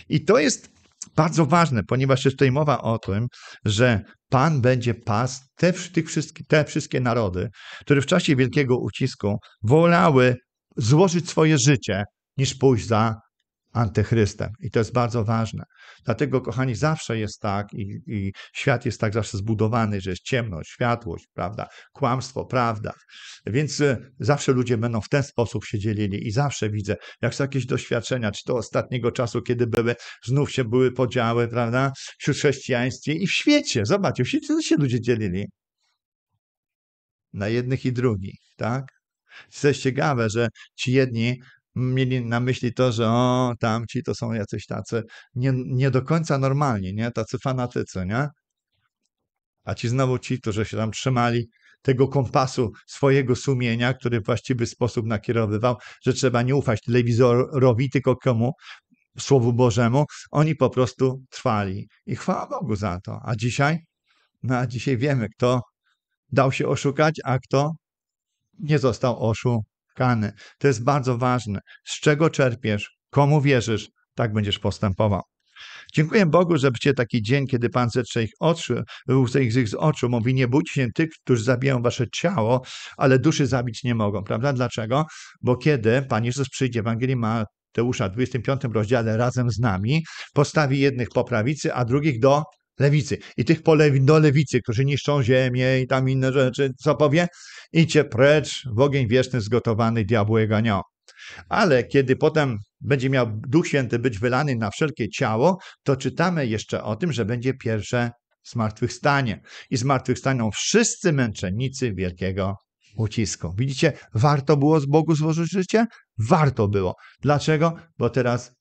I to jest bardzo ważne, ponieważ jest tutaj mowa o tym, że Pan będzie pas te, tych te wszystkie narody, które w czasie wielkiego ucisku wolały złożyć swoje życie, niż pójść za antychrystem. I to jest bardzo ważne. Dlatego, kochani, zawsze jest tak i, i, świat jest tak zawsze zbudowany, że jest ciemność, światłość, prawda, kłamstwo, prawda. Więc y, zawsze ludzie będą w ten sposób się dzielili i zawsze widzę, jak są jakieś doświadczenia, czy to ostatniego czasu, kiedy były, znów się były podziały, prawda, wśród chrześcijaństwie i w świecie. Zobaczcie, w świecie się ludzie dzielili. Na jednych i drugich, tak? To jest ciekawe, że ci jedni mieli na myśli to, że o, tamci to są jacyś tacy nie, nie do końca normalni, nie? Tacy fanatycy, nie? A ci znowu ci, którzy się tam trzymali tego kompasu swojego sumienia, który w właściwy sposób nakierowywał, że trzeba nie ufać telewizorowi, tylko komu? Słowu Bożemu. Oni po prostu trwali. I chwała Bogu za to. A dzisiaj? No a dzisiaj wiemy, kto dał się oszukać, a kto nie został oszu, spotkany. To jest bardzo ważne. Z czego czerpiesz, komu wierzysz, tak będziesz postępował. Dziękuję Bogu, że będzie taki dzień, kiedy Pan zetrze ich oczy, łzy ich z oczu, mówi, nie bójcie się tych, którzy zabiją wasze ciało, ale duszy zabić nie mogą, prawda? Dlaczego? Bo kiedy Pan Jezus przyjdzie w Ewangelii Mateusza w 25 rozdziale razem z nami, postawi jednych po prawicy, a drugich do lewicy i tych po lewi, do lewicy, którzy niszczą ziemię i tam inne rzeczy, co powie? Idzie precz w ogień wieczny zgotowany diabły eganio. Ale kiedy potem będzie miał Duch Święty być wylany na wszelkie ciało, to czytamy jeszcze o tym, że będzie pierwsze zmartwychwstanie. I zmartwychwstaną wszyscy męczennicy wielkiego ucisku. Widzicie, warto było z Bogu złożyć życie? Warto było. Dlaczego? Bo teraz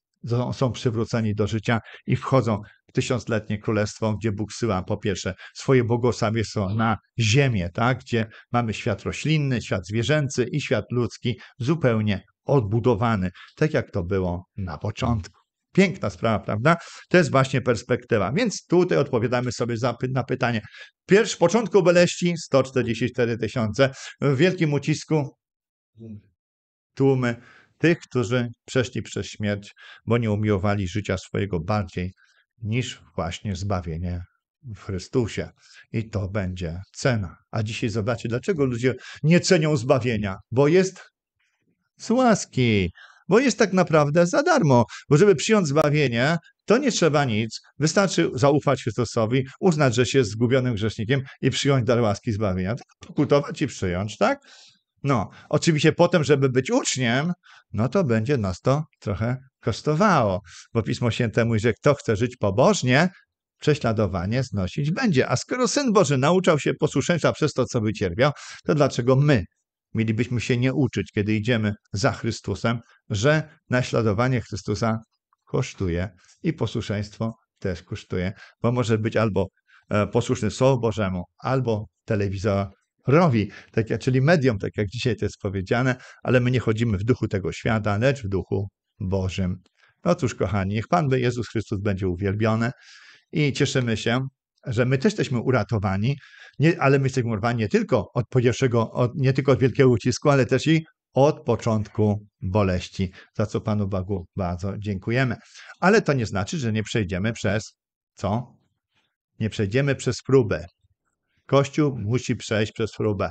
są przywróceni do życia i wchodzą tysiącletnie królestwo, gdzie Bóg syła po pierwsze swoje błogosławieństwo na ziemię, tak? gdzie mamy świat roślinny, świat zwierzęcy i świat ludzki zupełnie odbudowany, tak jak to było na początku. Piękna sprawa, prawda? To jest właśnie perspektywa. Więc tutaj odpowiadamy sobie na pytanie. Pierwszy w początku Beleści 144 tysiące, w wielkim ucisku tłumy tych, którzy przeszli przez śmierć, bo nie umiłowali życia swojego bardziej niż właśnie zbawienie w Chrystusie. I to będzie cena. A dzisiaj zobaczycie, dlaczego ludzie nie cenią zbawienia? Bo jest z łaski, bo jest tak naprawdę za darmo. Bo żeby przyjąć zbawienie, to nie trzeba nic. Wystarczy zaufać Chrystusowi, uznać, że się jest zgubionym grzesznikiem i przyjąć dar łaski zbawienia. Tak, pokutować i przyjąć, tak? No, oczywiście potem, żeby być uczniem, no to będzie nas to trochę kosztowało, bo Pismo Święte mówi, że kto chce żyć pobożnie, prześladowanie znosić będzie. A skoro Syn Boży nauczał się posłuszeństwa przez to, co wycierpiał, to dlaczego my mielibyśmy się nie uczyć, kiedy idziemy za Chrystusem, że naśladowanie Chrystusa kosztuje i posłuszeństwo też kosztuje, bo może być albo e, posłuszny Słowu Bożemu, albo telewizja rowi, tak jak, czyli medium, tak jak dzisiaj to jest powiedziane, ale my nie chodzimy w duchu tego świata, lecz w duchu Bożym. No cóż, kochani, niech Pan Jezus Chrystus będzie uwielbiony i cieszymy się, że my też jesteśmy uratowani, nie, ale my jesteśmy uratowani nie tylko od pierwszego, od, nie tylko od wielkiego ucisku, ale też i od początku boleści, za co Panu Bogu bardzo dziękujemy. Ale to nie znaczy, że nie przejdziemy przez co? Nie przejdziemy przez próbę, Kościół musi przejść przez próbę,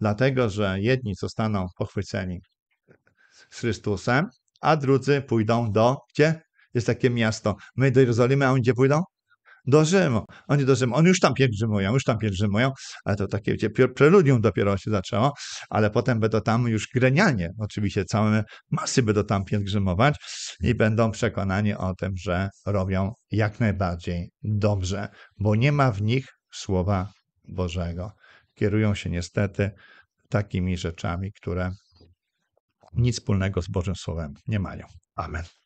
dlatego że jedni zostaną pochwyceni z Chrystusem, a drudzy pójdą do gdzie? Jest takie miasto. My do Jerozolimy, a oni gdzie pójdą? Do Rzymu. Oni do Rzymu. Oni już tam pielgrzymują, już tam pielgrzymują, ale to takie wiecie, preludium dopiero się zaczęło, ale potem będą tam już grenianie, oczywiście całe masy będą tam pielgrzymować i będą przekonani o tym, że robią jak najbardziej dobrze, bo nie ma w nich słowa Bożego. Kierują się niestety takimi rzeczami, które nic wspólnego z Bożym Słowem nie mają. Amen.